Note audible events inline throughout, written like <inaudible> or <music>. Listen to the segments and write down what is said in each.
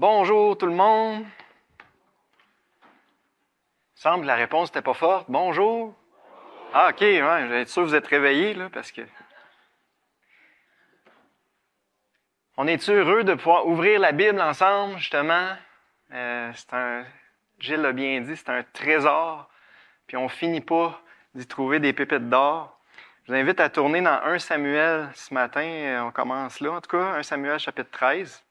Bonjour tout le monde. Semble que la réponse n'était pas forte. Bonjour. Ah, OK, ouais, je vais être sûr que vous êtes réveillés, là, parce que. On est heureux de pouvoir ouvrir la Bible ensemble, justement? Euh, c'est un. Gilles l'a bien dit, c'est un trésor. Puis on finit pas d'y trouver des pépites d'or. Je vous invite à tourner dans 1 Samuel ce matin. On commence là, en tout cas, 1 Samuel chapitre 13.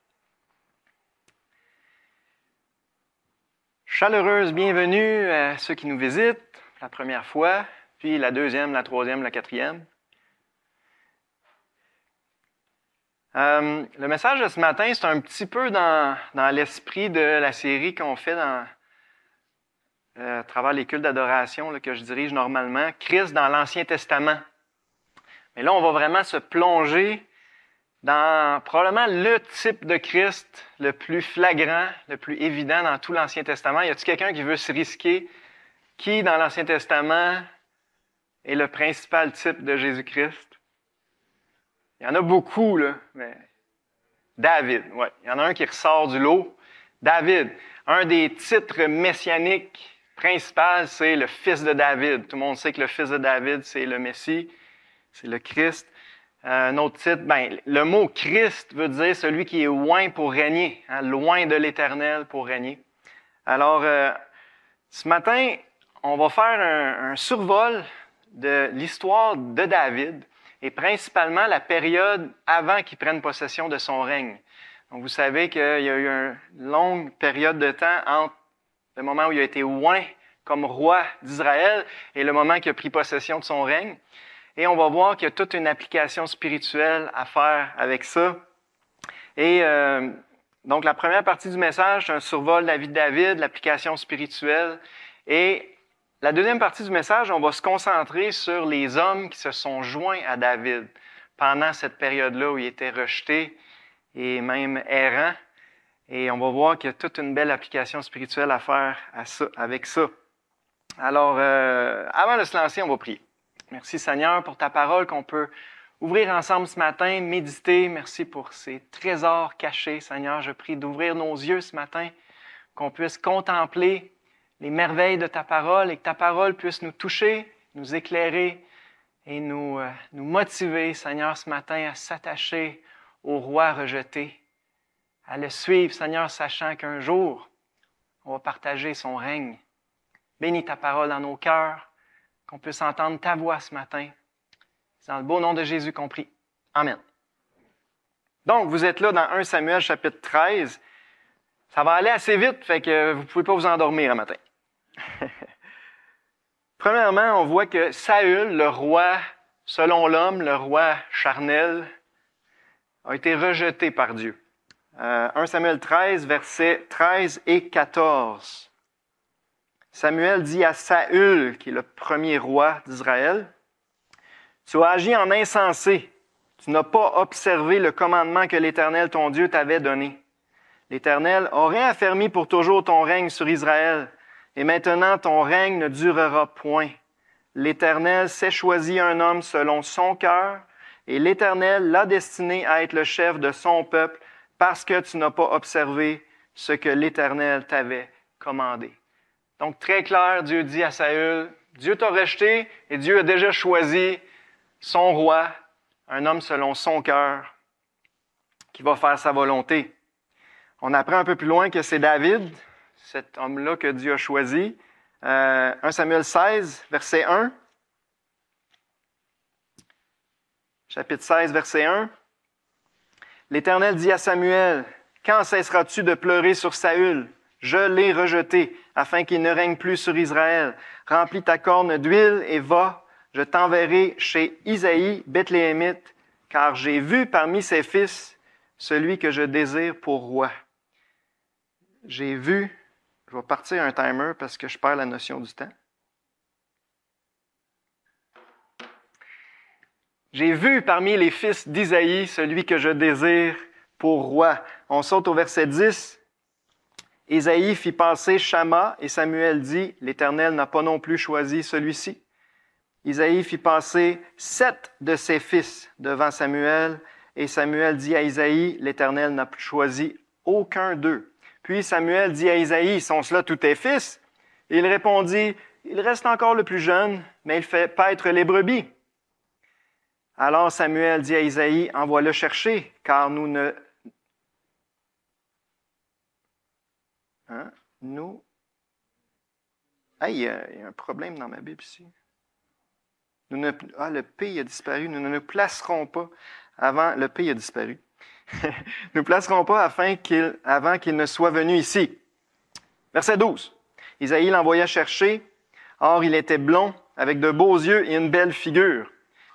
Chaleureuse bienvenue à ceux qui nous visitent la première fois, puis la deuxième, la troisième, la quatrième. Euh, le message de ce matin, c'est un petit peu dans, l'esprit de la série qu'on fait dans, euh, à travers les cultes d'adoration que je dirige normalement, Christ dans l'Ancien Testament. Mais là, on va vraiment se plonger dans probablement le type de Christ le plus flagrant, le plus évident dans tout l'Ancien Testament. Y a-t-il quelqu'un qui veut se risquer qui, dans l'Ancien Testament, est le principal type de Jésus-Christ? Il y en a beaucoup, là, mais David, ouais. Il y en a un qui ressort du lot. David, un des titres messianiques principaux, c'est le fils de David. Tout le monde sait que le fils de David, c'est le Messie, c'est le Christ un autre titre, ben, le mot Christ veut dire celui qui est loin pour régner, hein, loin de l'Éternel pour régner. Alors, euh, ce matin, on va faire un, survol de l'histoire de David et principalement la période avant qu'il prenne possession de son règne. Donc, vous savez qu'il y a eu une longue période de temps entre le moment où il a été loin comme roi d'Israël et le moment qu'il a pris possession de son règne. Et on va voir qu'il y a toute une application spirituelle à faire avec ça. Et euh, donc la première partie du message, c'est un survol de la vie de David, l'application spirituelle. Et la deuxième partie du message, on va se concentrer sur les hommes qui se sont joints à David pendant cette période-là où il était rejeté et même errant. Et on va voir qu'il y a toute une belle application spirituelle à faire à ça, avec ça. Alors, euh, avant de se lancer, on va prier. Merci Seigneur pour ta parole qu'on peut ouvrir ensemble ce matin, méditer. Merci pour ces trésors cachés, Seigneur. Je prie d'ouvrir nos yeux ce matin, qu'on puisse contempler les merveilles de ta parole et que ta parole puisse nous toucher, nous éclairer et nous, euh, nous motiver, Seigneur, ce matin à s'attacher au roi rejeté, à le suivre, Seigneur, sachant qu'un jour, on va partager son règne. Bénis ta parole dans nos cœurs qu'on puisse entendre ta voix ce matin. C'est dans le beau nom de Jésus compris. Amen. Donc, vous êtes là dans 1 Samuel chapitre 13. Ça va aller assez vite, fait que vous ne pouvez pas vous endormir un matin. <laughs> Premièrement, on voit que Saül, le roi, selon l'homme, le roi charnel, a été rejeté par Dieu. 1 euh, Samuel 13, versets 13 et 14. Samuel dit à Saül, qui est le premier roi d'Israël, Tu as agi en insensé, tu n'as pas observé le commandement que l'Éternel, ton Dieu, t'avait donné. L'Éternel aurait affermi pour toujours ton règne sur Israël, et maintenant ton règne ne durera point. L'Éternel s'est choisi un homme selon son cœur, et l'Éternel l'a destiné à être le chef de son peuple, parce que tu n'as pas observé ce que l'Éternel t'avait commandé. Donc très clair, Dieu dit à Saül, Dieu t'a rejeté et Dieu a déjà choisi son roi, un homme selon son cœur, qui va faire sa volonté. On apprend un peu plus loin que c'est David, cet homme-là que Dieu a choisi. 1 euh, Samuel 16, verset 1. Chapitre 16, verset 1. L'Éternel dit à Samuel, Quand cesseras-tu de pleurer sur Saül Je l'ai rejeté afin qu'il ne règne plus sur Israël. Remplis ta corne d'huile et va, je t'enverrai chez Isaïe, Bethléemite, car j'ai vu parmi ses fils celui que je désire pour roi. J'ai vu, je vais partir un timer parce que je perds la notion du temps. J'ai vu parmi les fils d'Isaïe celui que je désire pour roi. On saute au verset 10. Isaïe fit passer Shama et Samuel dit, l'Éternel n'a pas non plus choisi celui-ci. Isaïe fit passer sept de ses fils devant Samuel et Samuel dit à Isaïe, l'Éternel n'a choisi aucun d'eux. Puis Samuel dit à Isaïe, sont-ce là tous tes fils? il répondit, il reste encore le plus jeune, mais il fait paître les brebis. Alors Samuel dit à Isaïe, envoie-le chercher, car nous ne Hein? Nous. Ah, il y, a, un problème dans ma Bible ici. ne... Ah, le pays a disparu. Nous ne nous placerons pas avant. Le pays a disparu. <laughs> nous placerons pas afin qu'il, avant qu'il ne soit venu ici. Verset 12. Isaïe l'envoya chercher. Or, il était blond, avec de beaux yeux et une belle figure.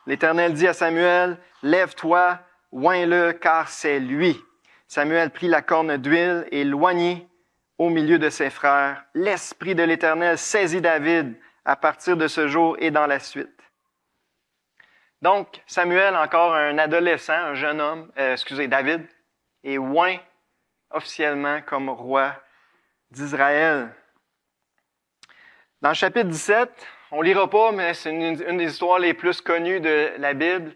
L'Éternel dit à Samuel, Lève-toi, oins-le, car c'est lui. Samuel prit la corne d'huile et l'oignit au milieu de ses frères. L'Esprit de l'Éternel saisit David à partir de ce jour et dans la suite. Donc, Samuel, encore un adolescent, un jeune homme, euh, excusez, David, est oint officiellement comme roi d'Israël. Dans le chapitre 17, on lira pas, mais c'est une, des histoires les plus connues de la Bible.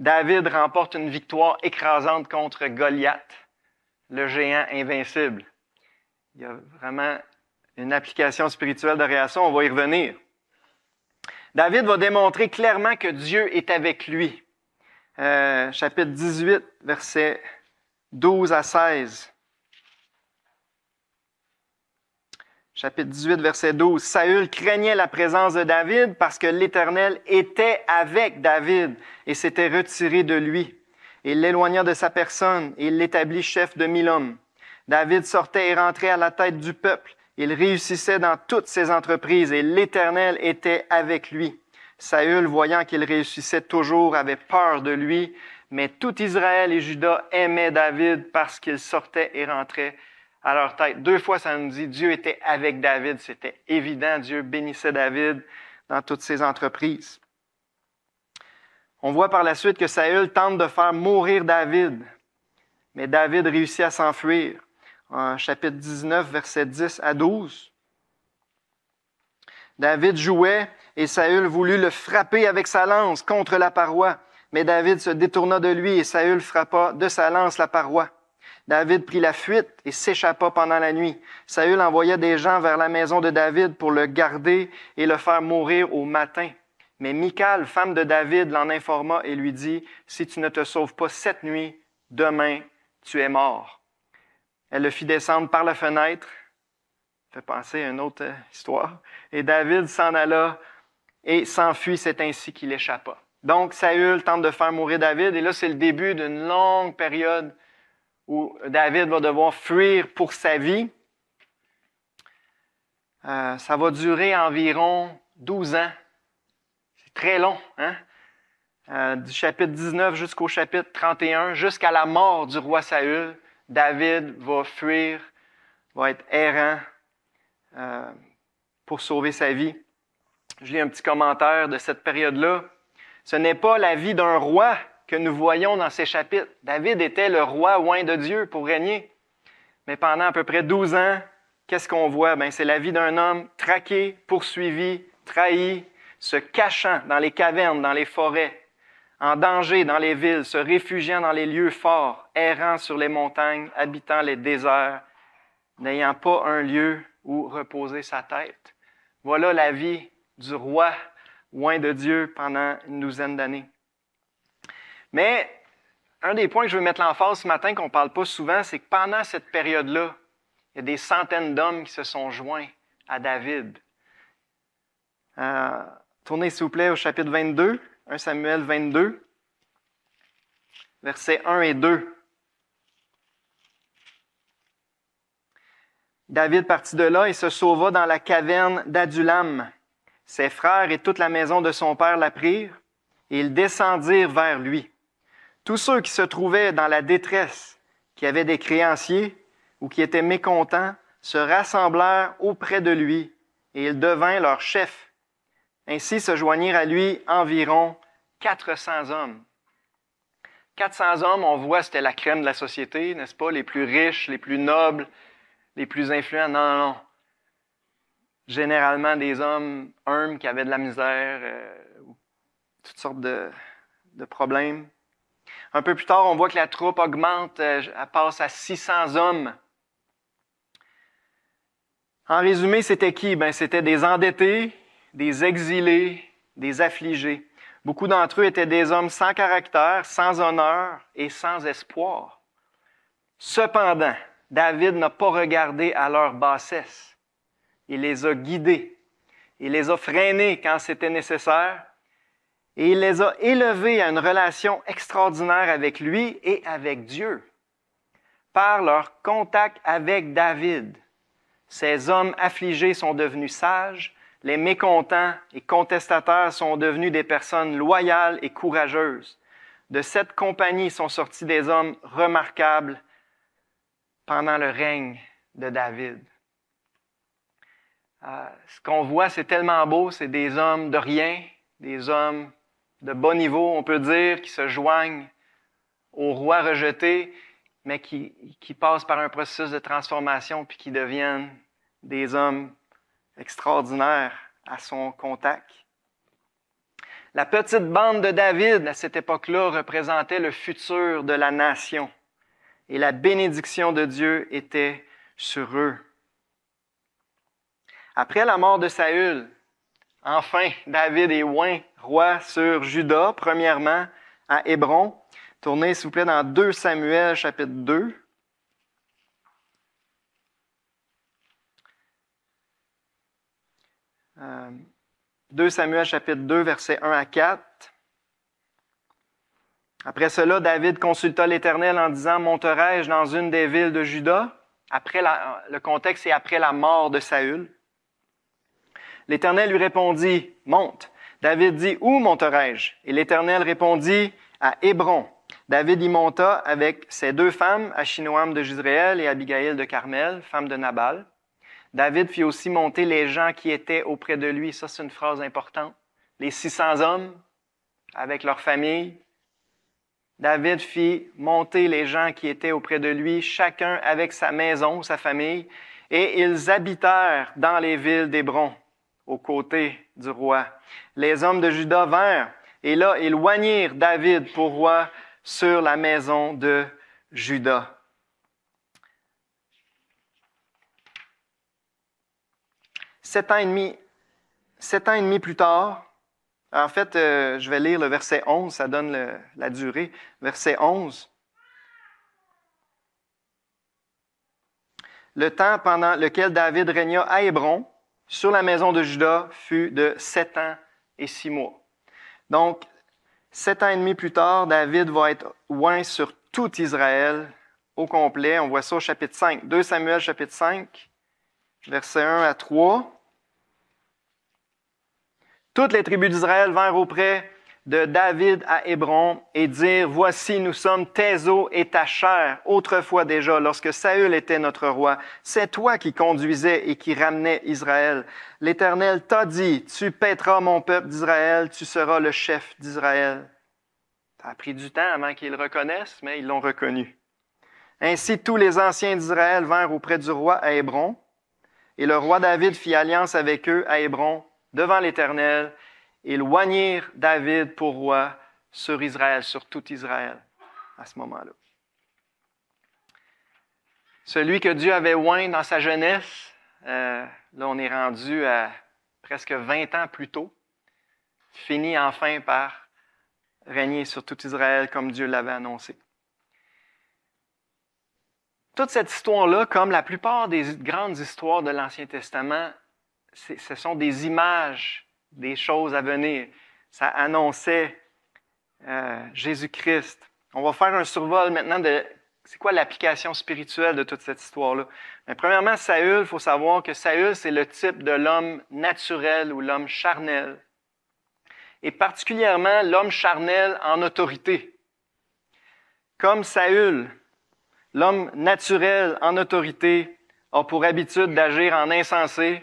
David remporte une victoire écrasante contre Goliath, le géant invincible il y a vraiment une application spirituelle derrière ça. On va y revenir. David va démontrer clairement que Dieu est avec lui. Euh, chapitre 18, versets 12 à 16. Chapitre 18, verset 12. Saül craignait la présence de David parce que l'Éternel était avec David et s'était retiré de lui. Il l'éloigna de sa personne et l'établit chef de mille hommes. David sortait et rentrait à la tête du peuple. Il réussissait dans toutes ses entreprises et l'Éternel était avec lui. Saül, voyant qu'il réussissait toujours, avait peur de lui, mais tout Israël et Juda aimaient David parce qu'il sortait et rentrait à leur tête. Deux fois, ça nous dit, Dieu était avec David, c'était évident, Dieu bénissait David dans toutes ses entreprises. On voit par la suite que Saül tente de faire mourir David, mais David réussit à s'enfuir en chapitre 19, verset 10 à 12. David jouait et Saül voulut le frapper avec sa lance contre la paroi. Mais David se détourna de lui et Saül frappa de sa lance la paroi. David prit la fuite et s'échappa pendant la nuit. Saül envoya des gens vers la maison de David pour le garder et le faire mourir au matin. Mais Michal, femme de David, l'en informa et lui dit, Si tu ne te sauves pas cette nuit, demain tu es mort. Elle le fit descendre par la fenêtre. Ça fait penser à une autre euh, histoire. Et David s'en alla et s'enfuit. C'est ainsi qu'il échappa. Donc, Saül tente de faire mourir David. Et là, c'est le début d'une longue période où David va devoir fuir pour sa vie. Euh, ça va durer environ 12 ans. C'est très long, hein? Euh, du chapitre 19 jusqu'au chapitre 31, jusqu'à la mort du roi Saül. David va fuir, va être errant euh, pour sauver sa vie. Je lis un petit commentaire de cette période-là. Ce n'est pas la vie d'un roi que nous voyons dans ces chapitres. David était le roi loin de Dieu pour régner. Mais pendant à peu près 12 ans, qu'est-ce qu'on voit? Ben, c'est la vie d'un homme traqué, poursuivi, trahi, se cachant dans les cavernes, dans les forêts, en danger dans les villes, se réfugiant dans les lieux forts, errant sur les montagnes, habitant les déserts, n'ayant pas un lieu où reposer sa tête. Voilà la vie du roi loin de Dieu pendant une douzaine d'années. Mais un des points que je veux mettre en face ce matin, qu'on ne parle pas souvent, c'est que pendant cette période-là, il y a des centaines d'hommes qui se sont joints à David. Euh, tournez, s'il vous plaît, au chapitre 22. 1 Samuel 22, versets 1 et 2. David partit de là et se sauva dans la caverne d'Adulam. Ses frères et toute la maison de son père la prirent, et ils descendirent vers lui. Tous ceux qui se trouvaient dans la détresse, qui avaient des créanciers ou qui étaient mécontents, se rassemblèrent auprès de lui, et il devint leur chef. Ainsi se joignirent à lui environ 400 hommes. 400 hommes, on voit, c'était la crème de la société, n'est-ce pas? Les plus riches, les plus nobles, les plus influents. Non, non, non. Généralement des hommes humbles qui avaient de la misère, euh, toutes sortes de, problèmes. Un peu plus tard, on voit que la troupe augmente, euh, elle passe à 600 hommes. En résumé, c'était qui? Ben, c'était des endettés des exilés, des affligés. Beaucoup d'entre eux étaient des hommes sans caractère, sans honneur et sans espoir. Cependant, David n'a pas regardé à leur bassesse. Il les a guidés. Il les a freinés quand c'était nécessaire. Et il les a élevés à une relation extraordinaire avec lui et avec Dieu. Par leur contact avec David, ces hommes affligés sont devenus sages, les mécontents et contestateurs sont devenus des personnes loyales et courageuses. De cette compagnie sont sortis des hommes remarquables pendant le règne de David. Euh, ce qu'on voit, c'est tellement beau, c'est des hommes de rien, des hommes de bon niveau, on peut dire, qui se joignent au roi rejeté, mais qui, qui passent par un processus de transformation, puis qui deviennent des hommes extraordinaire à son contact. La petite bande de David à cette époque-là représentait le futur de la nation et la bénédiction de Dieu était sur eux. Après la mort de Saül, enfin, David est oint roi sur Juda, premièrement à Hébron. Tournez, s'il vous plaît, dans 2 Samuel chapitre 2. 2 euh, Samuel chapitre 2, versets 1 à 4. Après cela, David consulta l'Éternel en disant, monterai-je dans une des villes de Juda? Après le contexte est après la mort de Saül. L'Éternel lui répondit, monte. David dit, où monterai-je? Et l'Éternel répondit, à Hébron. David y monta avec ses deux femmes, Achinoam de Jisraël et Abigail de Carmel, femme de Nabal. David fit aussi monter les gens qui étaient auprès de lui. Ça, c'est une phrase importante. Les 600 hommes avec leur famille. « David fit monter les gens qui étaient auprès de lui, chacun avec sa maison, sa famille, et ils habitèrent dans les villes d'Hébron, aux côtés du roi. Les hommes de Juda vinrent, et là ils oignirent David pour roi sur la maison de Juda. sept ans et demi, sept ans et demi plus tard, en fait, euh, je vais lire le verset 11, ça donne la durée. Verset 11. Le temps pendant lequel David régna à Hébron sur la maison de Judas, fut de sept ans et six mois. Donc, sept ans et demi plus tard, David va être loin sur tout Israël au complet. On voit ça au chapitre 5, 2 Samuel chapitre 5, verset 1 à 3. Toutes les tribus d'Israël vinrent auprès de David à Hébron et dirent, Voici, nous sommes tes eaux et ta chair, autrefois déjà, lorsque Saül était notre roi. C'est toi qui conduisais et qui ramenais Israël. L'Éternel t'a dit, Tu pèteras mon peuple d'Israël, tu seras le chef d'Israël. Ça a pris du temps avant qu'ils le reconnaissent, mais ils l'ont reconnu. Ainsi, tous les anciens d'Israël vinrent auprès du roi à Hébron, et le roi David fit alliance avec eux à Hébron devant l'Éternel. éloigner David pour roi sur Israël, sur tout Israël, à ce moment-là. Celui que Dieu avait oint dans sa jeunesse, euh, là on est rendu à presque 20 ans plus tôt, finit enfin par régner sur tout Israël comme Dieu l'avait annoncé. Toute cette histoire-là, comme la plupart des grandes histoires de l'Ancien Testament, ce sont des images des choses à venir. Ça annonçait euh, Jésus-Christ. On va faire un survol maintenant de c'est quoi l'application spirituelle de toute cette histoire-là. Mais premièrement, Saül, il faut savoir que Saül, c'est le type de l'homme naturel ou l'homme charnel. Et particulièrement l'homme charnel en autorité. Comme Saül, l'homme naturel en autorité a pour habitude d'agir en insensé,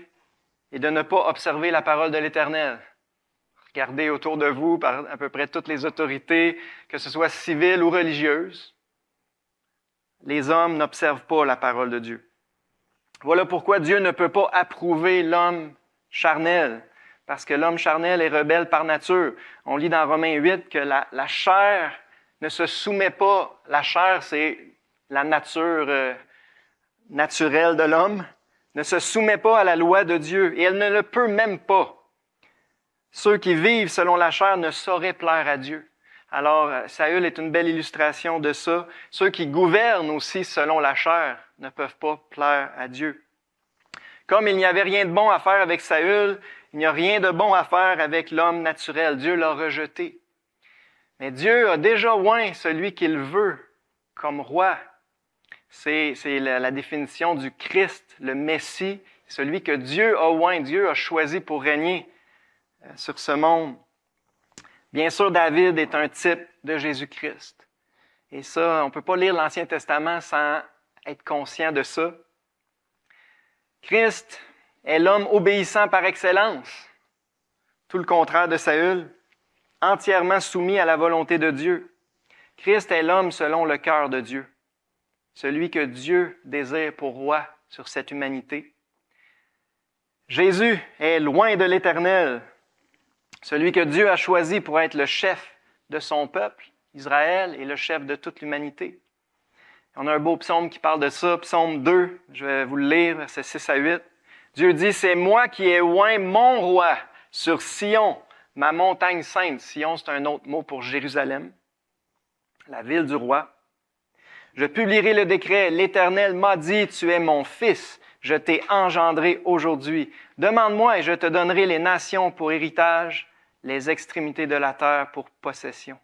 et de ne pas observer la parole de l'Éternel. Regardez autour de vous par à peu près toutes les autorités, que ce soit civiles ou religieuses. Les hommes n'observent pas la parole de Dieu. Voilà pourquoi Dieu ne peut pas approuver l'homme charnel, parce que l'homme charnel est rebelle par nature. On lit dans Romains 8 que la, chair ne se soumet pas. La chair, c'est la nature euh, naturelle de l'homme ne se soumet pas à la loi de Dieu et elle ne le peut même pas. Ceux qui vivent selon la chair ne sauraient plaire à Dieu. Alors, euh, Saül est une belle illustration de ça. Ceux qui gouvernent aussi selon la chair ne peuvent pas plaire à Dieu. Comme il n'y avait rien de bon à faire avec Saül, il n'y a rien de bon à faire avec l'homme naturel. Dieu l'a rejeté. Mais Dieu a déjà oint celui qu'il veut comme roi c'est la, définition du Christ, le Messie, celui que Dieu a moins Dieu a choisi pour régner euh, sur ce monde. Bien sûr, David est un type de Jésus-Christ. Et ça, on ne peut pas lire l'Ancien Testament sans être conscient de ça. Christ est l'homme obéissant par excellence, tout le contraire de Saül, entièrement soumis à la volonté de Dieu. Christ est l'homme selon le cœur de Dieu celui que Dieu désire pour roi sur cette humanité. Jésus est loin de l'Éternel, celui que Dieu a choisi pour être le chef de son peuple, Israël, et le chef de toute l'humanité. On a un beau psaume qui parle de ça, psaume 2, je vais vous le lire, verset 6 à 8. Dieu dit, c'est moi qui ai loin mon roi sur Sion, ma montagne sainte. Sion, c'est un autre mot pour Jérusalem, la ville du roi. Je publierai le décret. L'Éternel m'a dit, tu es mon fils. Je t'ai engendré aujourd'hui. Demande-moi et je te donnerai les nations pour héritage, les extrémités de la terre pour possession.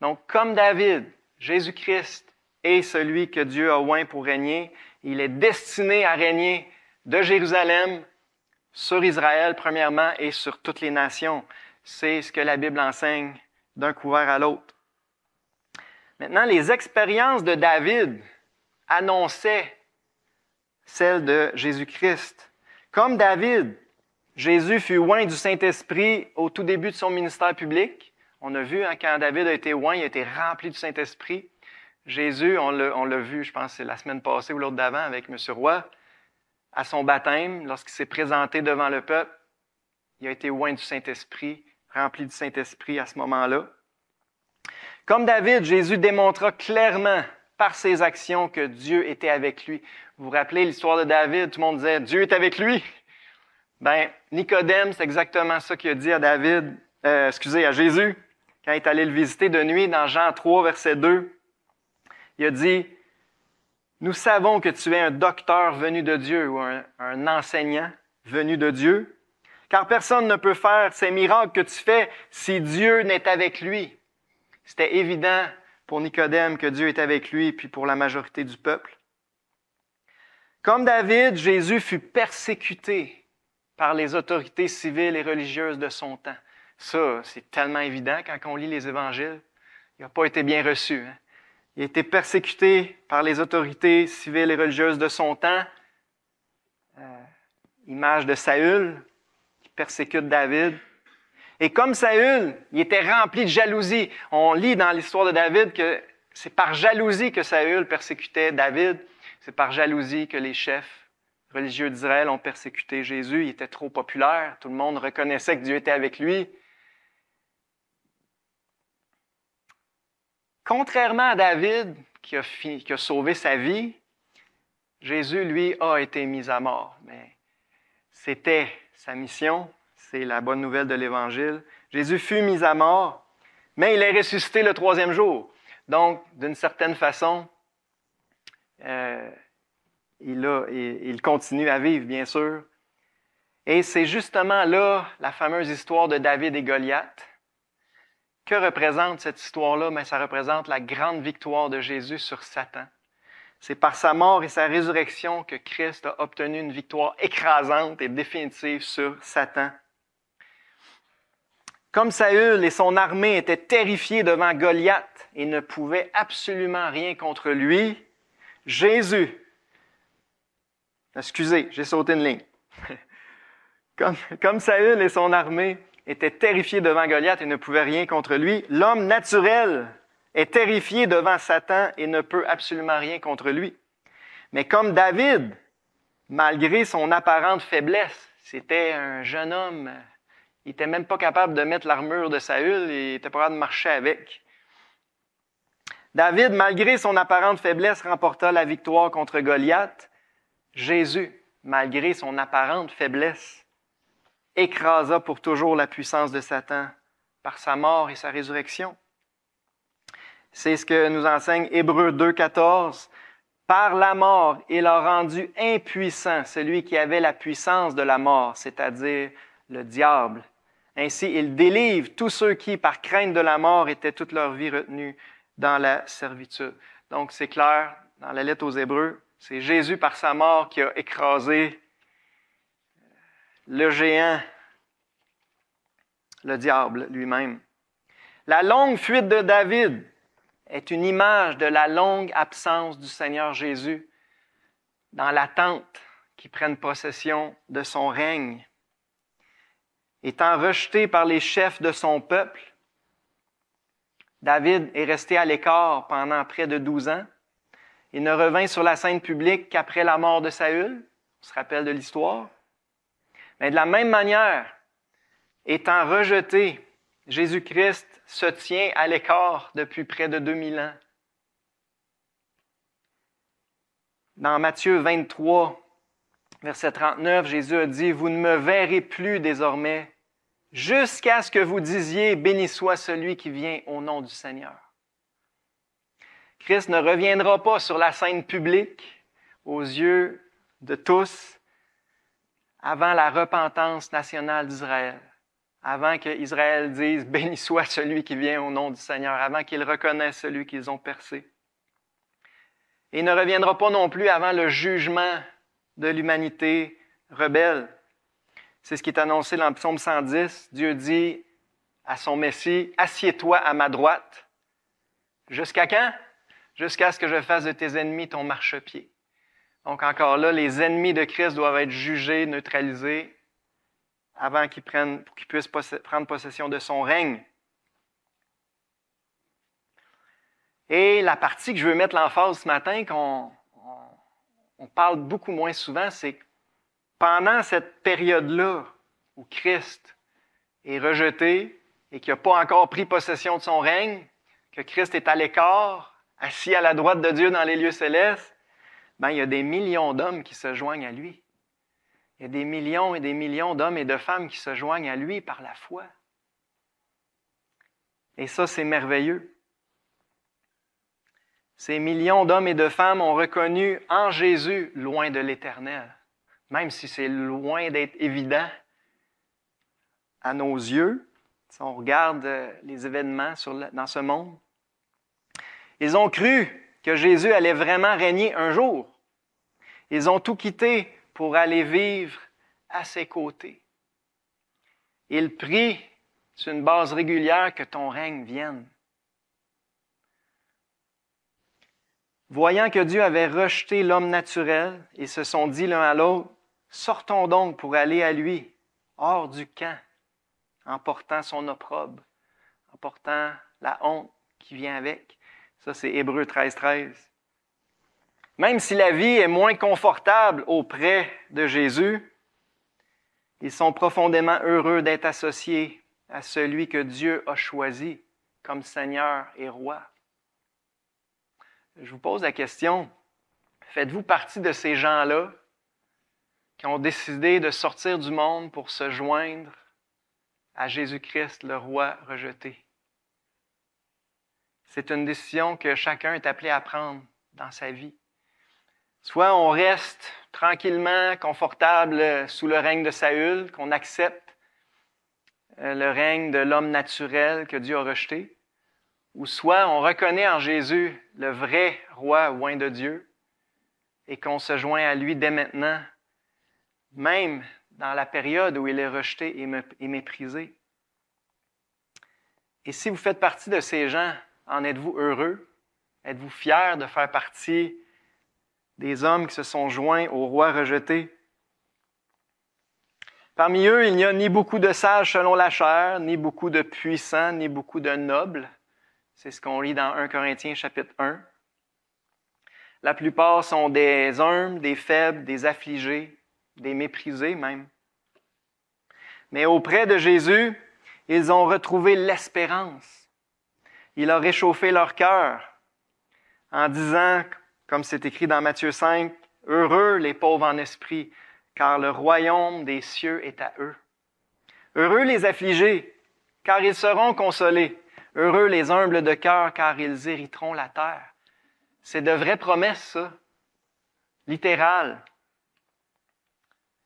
Donc, comme David, Jésus-Christ est celui que Dieu a oint pour régner. Il est destiné à régner de Jérusalem sur Israël, premièrement, et sur toutes les nations. C'est ce que la Bible enseigne d'un couvert à l'autre. Maintenant, les expériences de David annonçaient celles de Jésus-Christ. Comme David, Jésus fut oint du Saint-Esprit au tout début de son ministère public. On a vu hein, quand David a été oint, il a été rempli du Saint-Esprit. Jésus, on l'a vu, je pense, c'est la semaine passée ou l'autre d'avant avec M. Roy, à son baptême, lorsqu'il s'est présenté devant le peuple, il a été oint du Saint-Esprit, rempli du Saint-Esprit à ce moment-là. Comme David, Jésus démontra clairement par ses actions que Dieu était avec lui. Vous vous rappelez l'histoire de David, tout le monde disait Dieu est avec lui. Ben, Nicodème, c'est exactement ça qu'il a dit à David, euh, excusez, à Jésus, quand il est allé le visiter de nuit dans Jean 3, verset 2. Il a dit, nous savons que tu es un docteur venu de Dieu ou un enseignant venu de Dieu, car personne ne peut faire ces miracles que tu fais si Dieu n'est avec lui. C'était évident pour Nicodème que Dieu est avec lui, puis pour la majorité du peuple. Comme David, Jésus fut persécuté par les autorités civiles et religieuses de son temps. Ça, c'est tellement évident quand on lit les évangiles. Il n'a pas été bien reçu. Hein. Il a été persécuté par les autorités civiles et religieuses de son temps. Euh, image de Saül qui persécute David. Et comme Saül, il était rempli de jalousie. On lit dans l'histoire de David que c'est par jalousie que Saül persécutait David. C'est par jalousie que les chefs religieux d'Israël ont persécuté Jésus. Il était trop populaire. Tout le monde reconnaissait que Dieu était avec lui. Contrairement à David, qui a, sauvé sa vie, Jésus, lui, a été mis à mort. Mais c'était sa mission, c'est la bonne nouvelle de l'Évangile. Jésus fut mis à mort, mais il est ressuscité le troisième jour. Donc, d'une certaine façon, euh, il, il, continue à vivre, bien sûr. Et c'est justement là la fameuse histoire de David et Goliath. Que représente cette histoire-là? Mais ben, ça représente la grande victoire de Jésus sur Satan. C'est par sa mort et sa résurrection que Christ a obtenu une victoire écrasante et définitive sur Satan. Comme Saül et son armée étaient terrifiés devant Goliath et ne pouvaient absolument rien contre lui, Jésus, excusez, j'ai sauté une ligne, <laughs> comme, Saül et son armée étaient terrifiés devant Goliath et ne pouvaient rien contre lui, l'homme naturel est terrifié devant Satan et ne peut absolument rien contre lui. Mais comme David, malgré son apparente faiblesse, c'était un jeune homme il n'était même pas capable de mettre l'armure de Saül, il était pas capable de marcher avec. David, malgré son apparente faiblesse, remporta la victoire contre Goliath. Jésus, malgré son apparente faiblesse, écrasa pour toujours la puissance de Satan par sa mort et sa résurrection. C'est ce que nous enseigne Hébreu 2.14. Par la mort, il a rendu impuissant celui qui avait la puissance de la mort, c'est-à-dire le diable, ainsi, il délivre tous ceux qui, par crainte de la mort, étaient toute leur vie retenus dans la servitude. Donc, c'est clair, dans la lettre aux Hébreux, c'est Jésus, par sa mort, qui a écrasé euh, le géant, le diable lui-même. La longue fuite de David est une image de la longue absence du Seigneur Jésus dans l'attente qui prenne possession de son règne. Étant rejeté par les chefs de son peuple, David est resté à l'écart pendant près de douze ans. Il ne revint sur la scène publique qu'après la mort de Saül. On se rappelle de l'histoire. Mais de la même manière, étant rejeté, Jésus-Christ se tient à l'écart depuis près de deux mille ans. Dans Matthieu 23, Verset 39, Jésus a dit, Vous ne me verrez plus désormais jusqu'à ce que vous disiez, Béni soit celui qui vient au nom du Seigneur. Christ ne reviendra pas sur la scène publique aux yeux de tous avant la repentance nationale d'Israël, avant qu'Israël dise, Béni soit celui qui vient au nom du Seigneur, avant qu'il reconnaissent celui qu'ils ont percé. il ne reviendra pas non plus avant le jugement de l'humanité rebelle. C'est ce qui est annoncé dans le psaume 110. Dieu dit à son Messie, assieds-toi à ma droite. Jusqu'à quand? Jusqu'à ce que je fasse de tes ennemis ton marchepied. Donc encore là, les ennemis de Christ doivent être jugés, neutralisés, avant qu'ils prennent, qu'ils puissent prendre possession de son règne. Et la partie que je veux mettre l'emphase ce matin, qu'on on parle beaucoup moins souvent, c'est pendant cette période-là où Christ est rejeté et qu'il n'a pas encore pris possession de son règne, que Christ est à l'écart, assis à la droite de Dieu dans les lieux célestes, ben, il y a des millions d'hommes qui se joignent à lui. Il y a des millions et des millions d'hommes et de femmes qui se joignent à lui par la foi. Et ça, c'est merveilleux. Ces millions d'hommes et de femmes ont reconnu en Jésus loin de l'éternel, même si c'est loin d'être évident à nos yeux, si on regarde euh, les événements sur dans ce monde. Ils ont cru que Jésus allait vraiment régner un jour. Ils ont tout quitté pour aller vivre à ses côtés. Ils prient sur une base régulière que ton règne vienne. Voyant que Dieu avait rejeté l'homme naturel, ils se sont dit l'un à l'autre, Sortons donc pour aller à lui, hors du camp, emportant son opprobre, emportant la honte qui vient avec. Ça, c'est Hébreu 13, 13. Même si la vie est moins confortable auprès de Jésus, ils sont profondément heureux d'être associés à celui que Dieu a choisi comme Seigneur et Roi je vous pose la question, faites-vous partie de ces gens-là qui ont décidé de sortir du monde pour se joindre à Jésus-Christ, le roi rejeté? C'est une décision que chacun est appelé à prendre dans sa vie. Soit on reste tranquillement, confortable sous le règne de Saül, qu'on accepte euh, le règne de l'homme naturel que Dieu a rejeté, ou soit on reconnaît en Jésus le vrai roi loin de Dieu et qu'on se joint à lui dès maintenant, même dans la période où il est rejeté et méprisé. Et si vous faites partie de ces gens, en êtes-vous heureux? Êtes-vous fier de faire partie des hommes qui se sont joints au roi rejeté? Parmi eux, il n'y a ni beaucoup de sages selon la chair, ni beaucoup de puissants, ni beaucoup de nobles. C'est ce qu'on lit dans 1 Corinthiens chapitre 1. La plupart sont des hommes, des faibles, des affligés, des méprisés même. Mais auprès de Jésus, ils ont retrouvé l'espérance. Il a réchauffé leur cœur en disant, comme c'est écrit dans Matthieu 5, Heureux les pauvres en esprit, car le royaume des cieux est à eux. Heureux les affligés, car ils seront consolés. Heureux les humbles de cœur, car ils hériteront la terre. C'est de vraies promesses, ça. Littérales.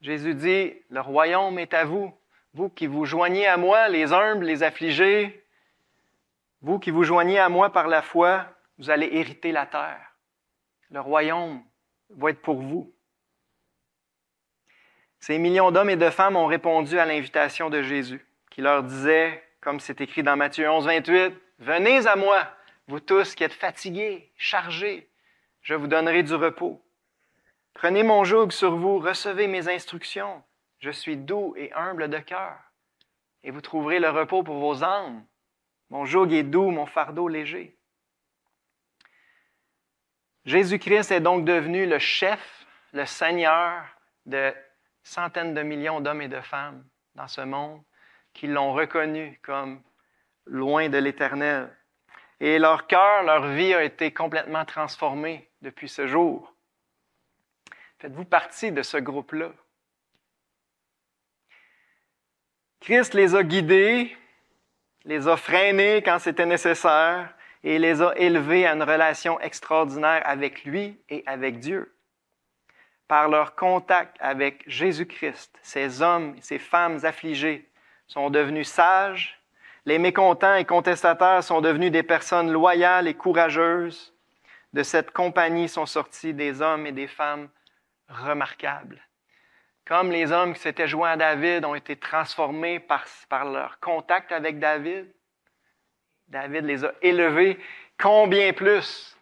Jésus dit, le royaume est à vous, vous qui vous joignez à moi, les humbles, les affligés, vous qui vous joignez à moi par la foi, vous allez hériter la terre. Le royaume va être pour vous. Ces millions d'hommes et de femmes ont répondu à l'invitation de Jésus, qui leur disait, comme c'est écrit dans Matthieu 11, 28, Venez à moi, vous tous qui êtes fatigués, chargés, je vous donnerai du repos. Prenez mon joug sur vous, recevez mes instructions. Je suis doux et humble de cœur, et vous trouverez le repos pour vos âmes. Mon joug est doux, mon fardeau léger. Jésus-Christ est donc devenu le chef, le Seigneur de centaines de millions d'hommes et de femmes dans ce monde qui l'ont reconnu comme loin de l'Éternel. Et leur cœur, leur vie a été complètement transformée depuis ce jour. Faites-vous partie de ce groupe-là. Christ les a guidés, les a freinés quand c'était nécessaire et les a élevés à une relation extraordinaire avec lui et avec Dieu. Par leur contact avec Jésus-Christ, ces hommes et ces femmes affligés sont devenus sages, les mécontents et contestataires sont devenus des personnes loyales et courageuses. De cette compagnie sont sortis des hommes et des femmes remarquables. Comme les hommes qui s'étaient joints à David ont été transformés par, par leur contact avec David, David les a élevés, combien plus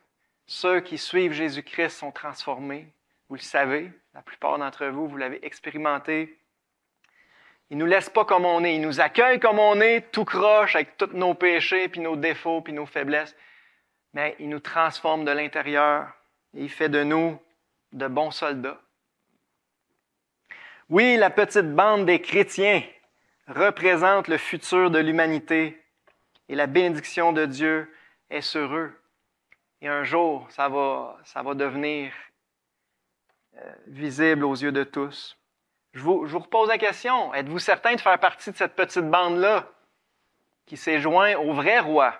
ceux qui suivent Jésus-Christ sont transformés. Vous le savez, la plupart d'entre vous, vous l'avez expérimenté il nous laisse pas comme on est. Il nous accueille comme on est, tout croche, avec tous nos péchés, puis nos défauts, puis nos faiblesses. Mais il nous transforme de l'intérieur. et Il fait de nous de bons soldats. Oui, la petite bande des chrétiens représente le futur de l'humanité et la bénédiction de Dieu est sur eux. Et un jour, ça va, ça va devenir euh, visible aux yeux de tous. Je vous, je repose la question. Êtes-vous certain de faire partie de cette petite bande-là qui s'est joint au vrai roi,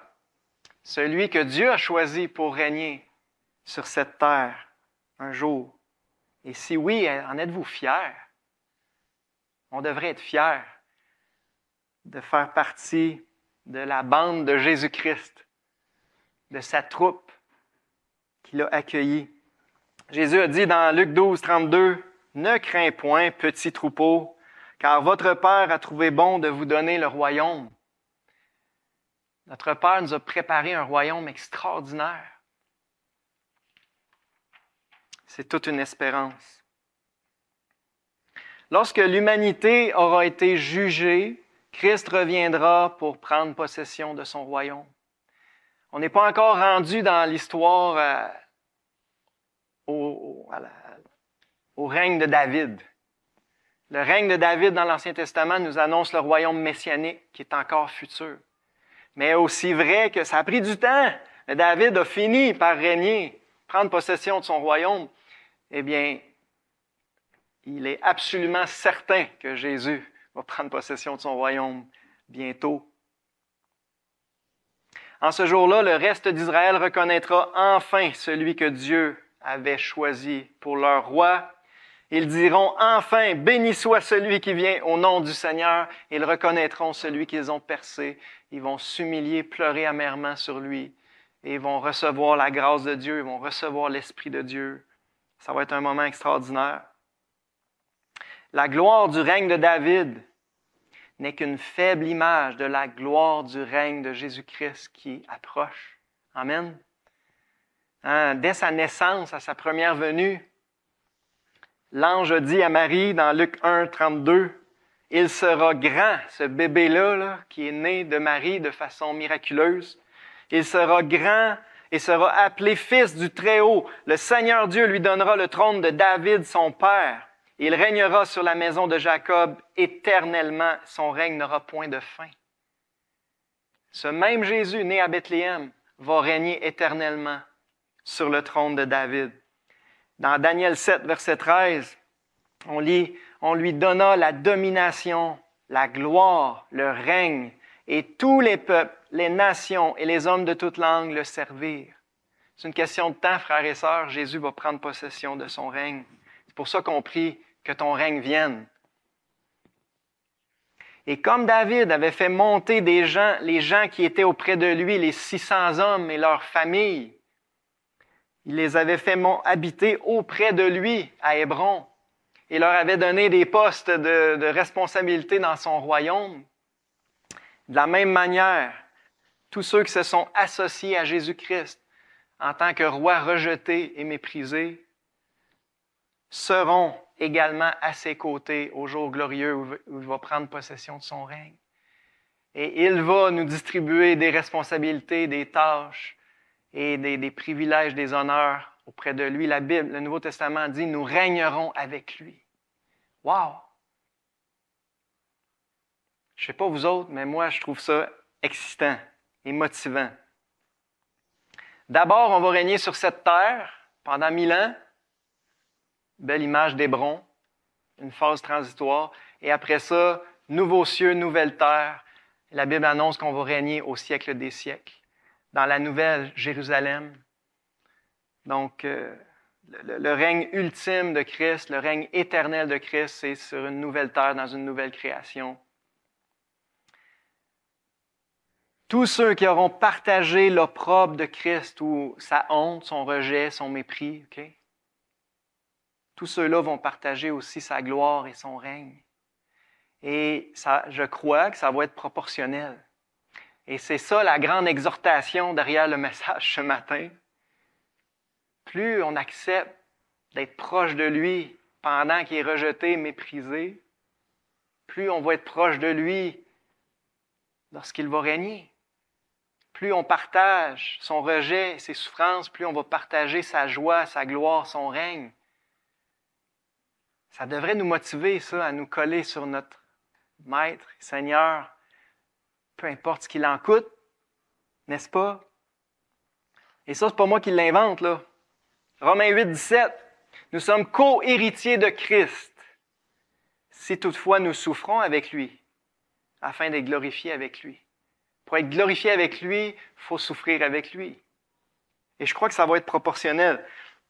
celui que Dieu a choisi pour régner sur cette terre un jour? Et si oui, en êtes-vous fier? On devrait être fier de faire partie de la bande de Jésus-Christ, de sa troupe qui l'a accueilli. Jésus a dit dans Luc 12, 32, ne crains point, petit troupeau, car votre Père a trouvé bon de vous donner le royaume. Notre Père nous a préparé un royaume extraordinaire. C'est toute une espérance. Lorsque l'humanité aura été jugée, Christ reviendra pour prendre possession de son royaume. On n'est pas encore rendu dans l'histoire euh, à au règne de David. Le règne de David dans l'Ancien Testament nous annonce le royaume messianique qui est encore futur. Mais aussi vrai que ça a pris du temps, mais David a fini par régner, prendre possession de son royaume. Eh bien, il est absolument certain que Jésus va prendre possession de son royaume bientôt. En ce jour-là, le reste d'Israël reconnaîtra enfin celui que Dieu avait choisi pour leur roi ils diront enfin, béni soit celui qui vient au nom du Seigneur. Ils reconnaîtront celui qu'ils ont percé. Ils vont s'humilier, pleurer amèrement sur lui. Et ils vont recevoir la grâce de Dieu. Ils vont recevoir l'Esprit de Dieu. Ça va être un moment extraordinaire. La gloire du règne de David n'est qu'une faible image de la gloire du règne de Jésus-Christ qui approche. Amen. Hein, dès sa naissance, à sa première venue, L'ange dit à Marie dans Luc 1, 32, Il sera grand, ce bébé-là, qui est né de Marie de façon miraculeuse. Il sera grand et sera appelé fils du Très-Haut. Le Seigneur Dieu lui donnera le trône de David, son père. Il régnera sur la maison de Jacob éternellement. Son règne n'aura point de fin. Ce même Jésus, né à Bethléem, va régner éternellement sur le trône de David. Dans Daniel 7, verset 13, on lit, on lui donna la domination, la gloire, le règne, et tous les peuples, les nations et les hommes de toute langue le servirent. C'est une question de temps, frères et sœurs. Jésus va prendre possession de son règne. C'est pour ça qu'on prie que ton règne vienne. Et comme David avait fait monter des gens, les gens qui étaient auprès de lui, les 600 hommes et leurs familles, il les avait fait habiter auprès de lui à Hébron et leur avait donné des postes de, de responsabilité dans son royaume. De la même manière, tous ceux qui se sont associés à Jésus-Christ en tant que roi rejeté et méprisé seront également à ses côtés au jour glorieux où il va prendre possession de son règne. Et il va nous distribuer des responsabilités, des tâches, et des, privilèges, des honneurs auprès de lui. La Bible, le Nouveau Testament dit, nous régnerons avec lui. Wow! Je ne sais pas vous autres, mais moi, je trouve ça excitant et motivant. D'abord, on va régner sur cette terre pendant mille ans. Belle image d'Hébron, une phase transitoire. Et après ça, nouveaux cieux, nouvelle terre. La Bible annonce qu'on va régner au siècle des siècles dans la nouvelle Jérusalem. Donc, euh, le, règne ultime de Christ, le règne éternel de Christ, c'est sur une nouvelle terre, dans une nouvelle création. Tous ceux qui auront partagé l'opprobre de Christ ou sa honte, son rejet, son mépris, tous ceux-là vont partager aussi sa gloire et son règne. Et ça, je crois que ça va être proportionnel. Et c'est ça la grande exhortation derrière le message ce matin. Plus on accepte d'être proche de lui pendant qu'il est rejeté, méprisé, plus on va être proche de lui lorsqu'il va régner. Plus on partage son rejet, ses souffrances, plus on va partager sa joie, sa gloire, son règne. Ça devrait nous motiver, ça, à nous coller sur notre Maître, Seigneur, peu importe ce qu'il en coûte, n'est-ce pas? Et ça, c'est pas moi qui l'invente, là. Romains 8, 17. Nous sommes co-héritiers de Christ, si toutefois nous souffrons avec lui, afin d'être glorifiés avec lui. Pour être glorifié avec lui, il faut souffrir avec lui. Et je crois que ça va être proportionnel.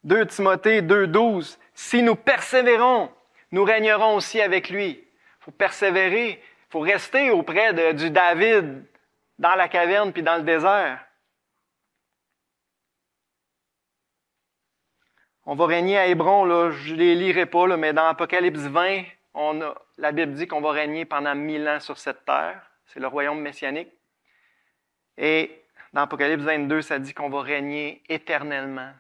2 Timothée 2, 12. Si nous persévérons, nous régnerons aussi avec lui. Il faut persévérer, faut rester auprès de, du David dans la caverne puis dans le désert. On va régner à Hébron, je ne les lirai pas, mais dans Apocalypse 20, on la Bible dit qu'on va régner pendant mille ans sur cette terre. C'est le royaume messianique. Et dans Apocalypse 22, ça dit qu'on va régner éternellement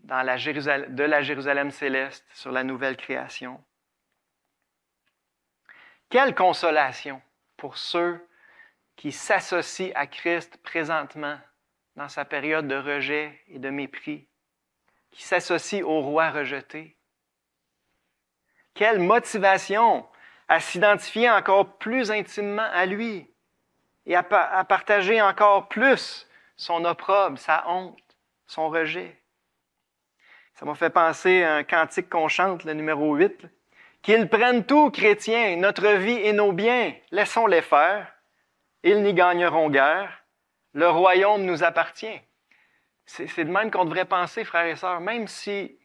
dans la de la Jérusalem céleste sur la nouvelle création. Quelle consolation pour ceux qui s'associent à Christ présentement dans sa période de rejet et de mépris, qui s'associent au roi rejeté. Quelle motivation à s'identifier encore plus intimement à lui et à, partager encore plus son opprobre, sa honte, son rejet. Ça m'a fait penser à un cantique qu'on chante, le numéro 8. Qu'ils prennent tout, chrétiens, notre vie et nos biens, laissons-les faire. Ils n'y gagneront guère. Le royaume nous appartient. C'est de même qu'on devrait penser, frères et sœurs, même si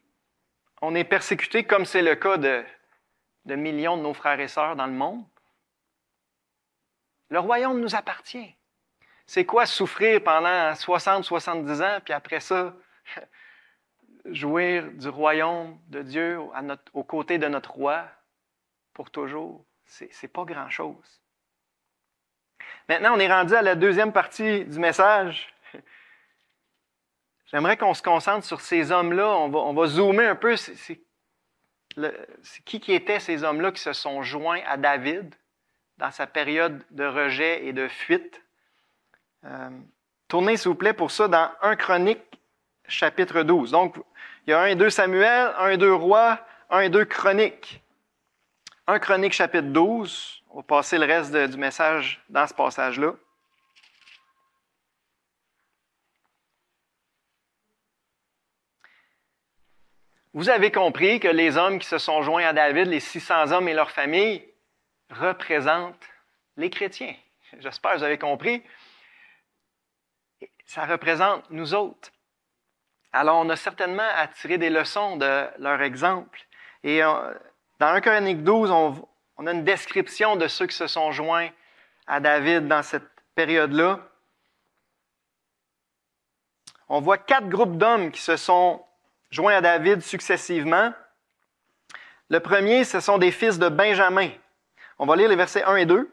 on est persécuté, comme c'est le cas de, millions de nos frères et sœurs dans le monde, le royaume nous appartient. C'est quoi souffrir pendant 60, 70 ans, puis après ça, <laughs> jouir du royaume de Dieu aux côtés de notre roi, pour toujours, c'est pas grand-chose. Maintenant, on est rendu à la deuxième partie du message. <laughs> J'aimerais qu'on se concentre sur ces hommes-là. On va, zoomer un peu. C'est qui étaient ces hommes-là qui se sont joints à David dans sa période de rejet et de fuite. Euh, tournez, s'il vous plaît, pour ça dans 1 Chronique, chapitre 12. Donc, il y a 1 et 2 Samuel, 1 et 2 Rois, 1 et 2 Chroniques. 1 Chronique chapitre 12. On va passer le reste du message dans ce passage-là. Vous avez compris que les hommes qui se sont joints à David, les 600 hommes et leurs familles, représentent les chrétiens. J'espère que vous avez compris. Ça représente nous autres. Alors, on a certainement à tirer des leçons de leur exemple. Et on, euh, dans 1 Chronique 12, on, on a une description de ceux qui se sont joints à David dans cette période-là. On voit quatre groupes d'hommes qui se sont joints à David successivement. Le premier, ce sont des fils de Benjamin. On va lire les versets 1 et 2.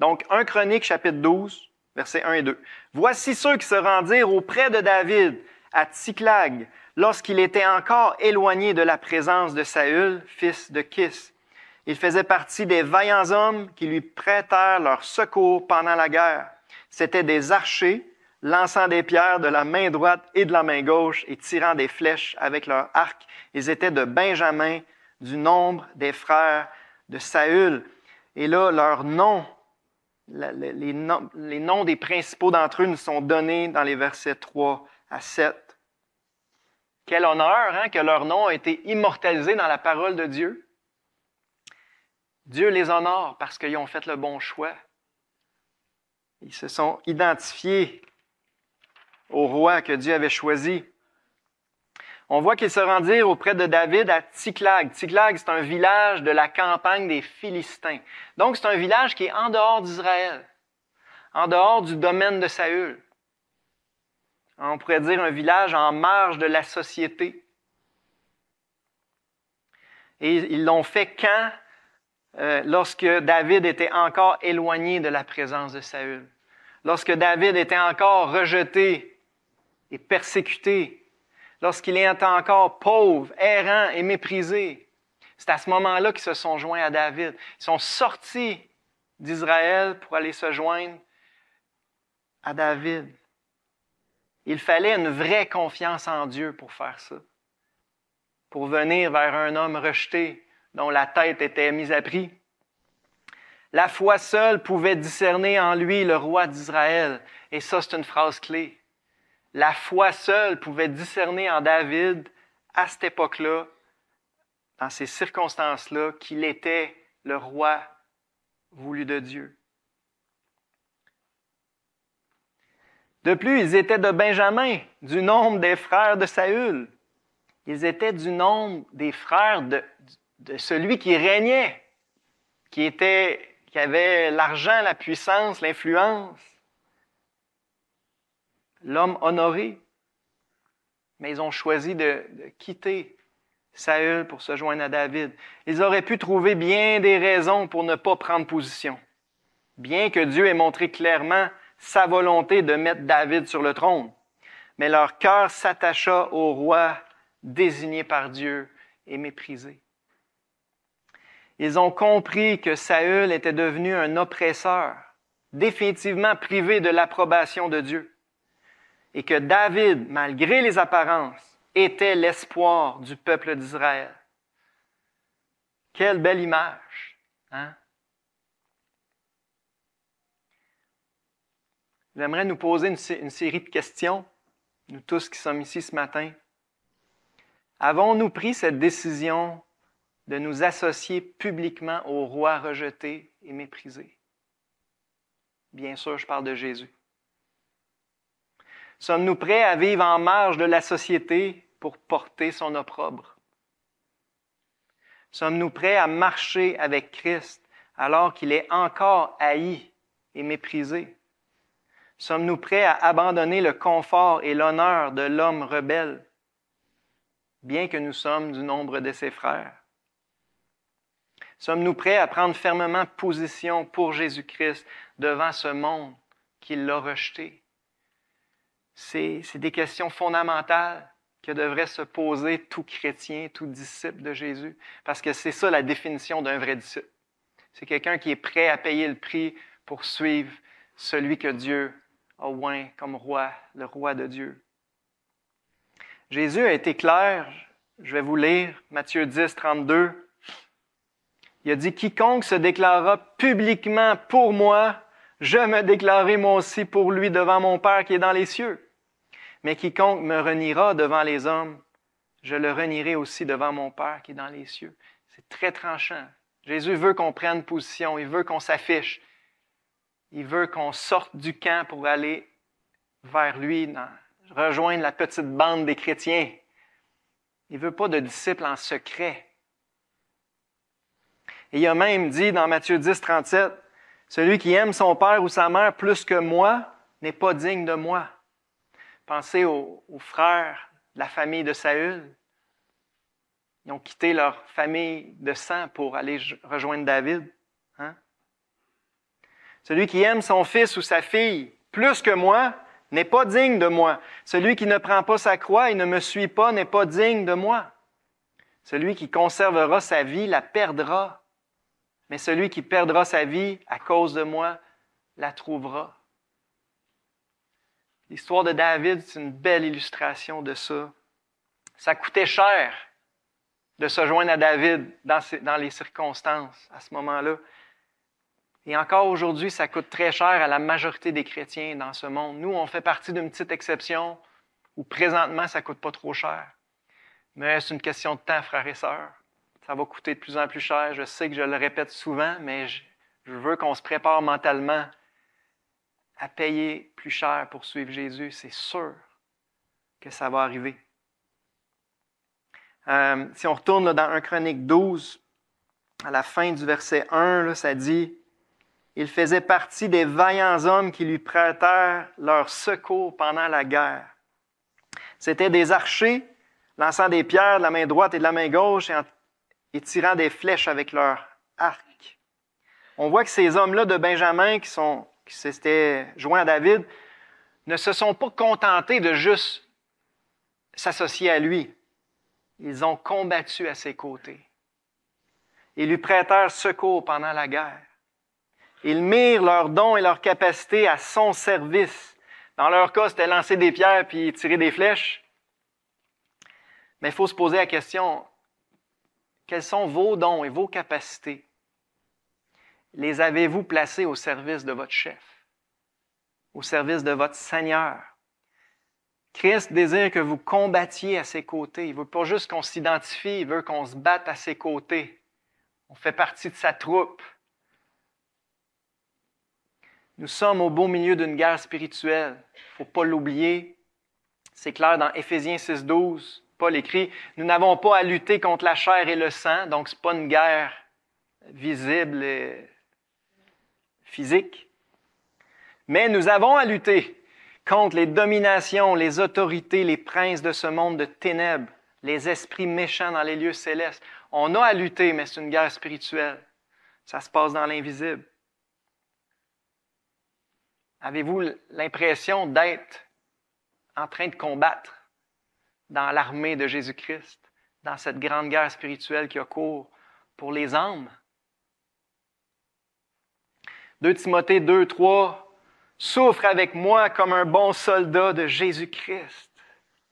Donc 1 Chronique chapitre 12, versets 1 et 2. Voici ceux qui se rendirent auprès de David à Ticlag, lorsqu'il était encore éloigné de la présence de Saül, fils de Kis. Il faisait partie des vaillants hommes qui lui prêtèrent leur secours pendant la guerre. C'étaient des archers, lançant des pierres de la main droite et de la main gauche et tirant des flèches avec leur arc. Ils étaient de Benjamin, du nombre des frères de Saül. Et là, leurs noms, les noms, les noms des principaux d'entre eux nous sont donnés dans les versets 3 à 7. Quel honneur hein, que leur nom a été immortalisé dans la parole de Dieu. Dieu les honore parce qu'ils ont fait le bon choix. Ils se sont identifiés au roi que Dieu avait choisi. On voit qu'ils se rendirent auprès de David à Ticlag. Ticlag, c'est un village de la campagne des Philistins. Donc, c'est un village qui est en dehors d'Israël, en dehors du domaine de Saül on pourrait dire un village en marge de la société. Et ils l'ont fait quand euh, Lorsque David était encore éloigné de la présence de Saül. Lorsque David était encore rejeté et persécuté. Lorsqu'il était encore pauvre, errant et méprisé. C'est à ce moment-là qu'ils se sont joints à David. Ils sont sortis d'Israël pour aller se joindre à David. Il fallait une vraie confiance en Dieu pour faire ça, pour venir vers un homme rejeté dont la tête était mise à prix. La foi seule pouvait discerner en lui le roi d'Israël. Et ça, c'est une phrase clé. La foi seule pouvait discerner en David, à cette époque-là, dans ces circonstances-là, qu'il était le roi voulu de Dieu. De plus, ils étaient de Benjamin, du nombre des frères de Saül. Ils étaient du nombre des frères de, celui qui régnait, qui, était, qui avait l'argent, la puissance, l'influence, l'homme honoré. Mais ils ont choisi de, de quitter Saül pour se joindre à David. Ils auraient pu trouver bien des raisons pour ne pas prendre position. Bien que Dieu ait montré clairement sa volonté de mettre David sur le trône. Mais leur cœur s'attacha au roi désigné par Dieu et méprisé. Ils ont compris que Saül était devenu un oppresseur, définitivement privé de l'approbation de Dieu, et que David, malgré les apparences, était l'espoir du peuple d'Israël. Quelle belle image, hein? J'aimerais nous poser une, série de questions, nous tous qui sommes ici ce matin. Avons-nous pris cette décision de nous associer publiquement au roi rejeté et méprisé? Bien sûr, je parle de Jésus. Sommes-nous prêts à vivre en marge de la société pour porter son opprobre? Sommes-nous prêts à marcher avec Christ alors qu'il est encore haï et méprisé? Sommes-nous prêts à abandonner le confort et l'honneur de l'homme rebelle, bien que nous sommes du nombre de ses frères? Sommes-nous prêts à prendre fermement position pour Jésus-Christ devant ce monde qui l'a rejeté? C'est, des questions fondamentales que devrait se poser tout chrétien, tout disciple de Jésus, parce que c'est ça la définition d'un vrai disciple. C'est quelqu'un qui est prêt à payer le prix pour suivre celui que Dieu au comme roi, le roi de Dieu. Jésus a été clair, je vais vous lire Matthieu 10, 32. Il a dit, quiconque se déclarera publiquement pour moi, je me déclarerai moi aussi pour lui devant mon Père qui est dans les cieux. Mais quiconque me reniera devant les hommes, je le renierai aussi devant mon Père qui est dans les cieux. C'est très tranchant. Jésus veut qu'on prenne position, il veut qu'on s'affiche, il veut qu'on sorte du camp pour aller vers lui, rejoindre la petite bande des chrétiens. Il ne veut pas de disciples en secret. Et il a même dit dans Matthieu 10, 37, Celui qui aime son père ou sa mère plus que moi n'est pas digne de moi. Pensez aux frères de la famille de Saül. Ils ont quitté leur famille de sang pour aller rejoindre David. Celui qui aime son fils ou sa fille plus que moi n'est pas digne de moi. Celui qui ne prend pas sa croix et ne me suit pas n'est pas digne de moi. Celui qui conservera sa vie la perdra, mais celui qui perdra sa vie à cause de moi la trouvera. L'histoire de David, c'est une belle illustration de ça. Ça coûtait cher de se joindre à David dans, dans les circonstances à ce moment-là. Et encore aujourd'hui, ça coûte très cher à la majorité des chrétiens dans ce monde. Nous, on fait partie d'une petite exception où présentement, ça ne coûte pas trop cher. Mais c'est une question de temps, frères et sœurs. Ça va coûter de plus en plus cher. Je sais que je le répète souvent, mais je, veux qu'on se prépare mentalement à payer plus cher pour suivre Jésus. C'est sûr que ça va arriver. Euh, si on retourne dans 1 Chronique 12, à la fin du verset 1, ça dit il faisait partie des vaillants hommes qui lui prêtèrent leur secours pendant la guerre. C'étaient des archers lançant des pierres de la main droite et de la main gauche et, tirant des flèches avec leur arc. On voit que ces hommes-là de Benjamin qui, sont, qui s'étaient joints à David ne se sont pas contentés de juste s'associer à lui. Ils ont combattu à ses côtés et lui prêtèrent secours pendant la guerre. Ils mirent leurs dons et leurs capacités à son service. Dans leur cas, c'était lancer des pierres puis tirer des flèches. Mais il faut se poser la question, quels sont vos dons et vos capacités? Les avez-vous placés au service de votre chef, au service de votre Seigneur? Christ désire que vous combattiez à ses côtés. Il veut pas juste qu'on s'identifie, il veut qu'on se batte à ses côtés. On fait partie de sa troupe. Nous sommes au beau milieu d'une guerre spirituelle. Il ne faut pas l'oublier. C'est clair dans Ephésiens 6.12, Paul écrit, Nous n'avons pas à lutter contre la chair et le sang, donc ce n'est pas une guerre visible et physique. Mais nous avons à lutter contre les dominations, les autorités, les princes de ce monde de ténèbres, les esprits méchants dans les lieux célestes. On a à lutter, mais c'est une guerre spirituelle. Ça se passe dans l'invisible. Avez-vous l'impression d'être en train de combattre dans l'armée de Jésus-Christ, dans cette grande guerre spirituelle qui a cours pour les âmes? 2 Timothée 2, 3 Souffre avec moi comme un bon soldat de Jésus-Christ.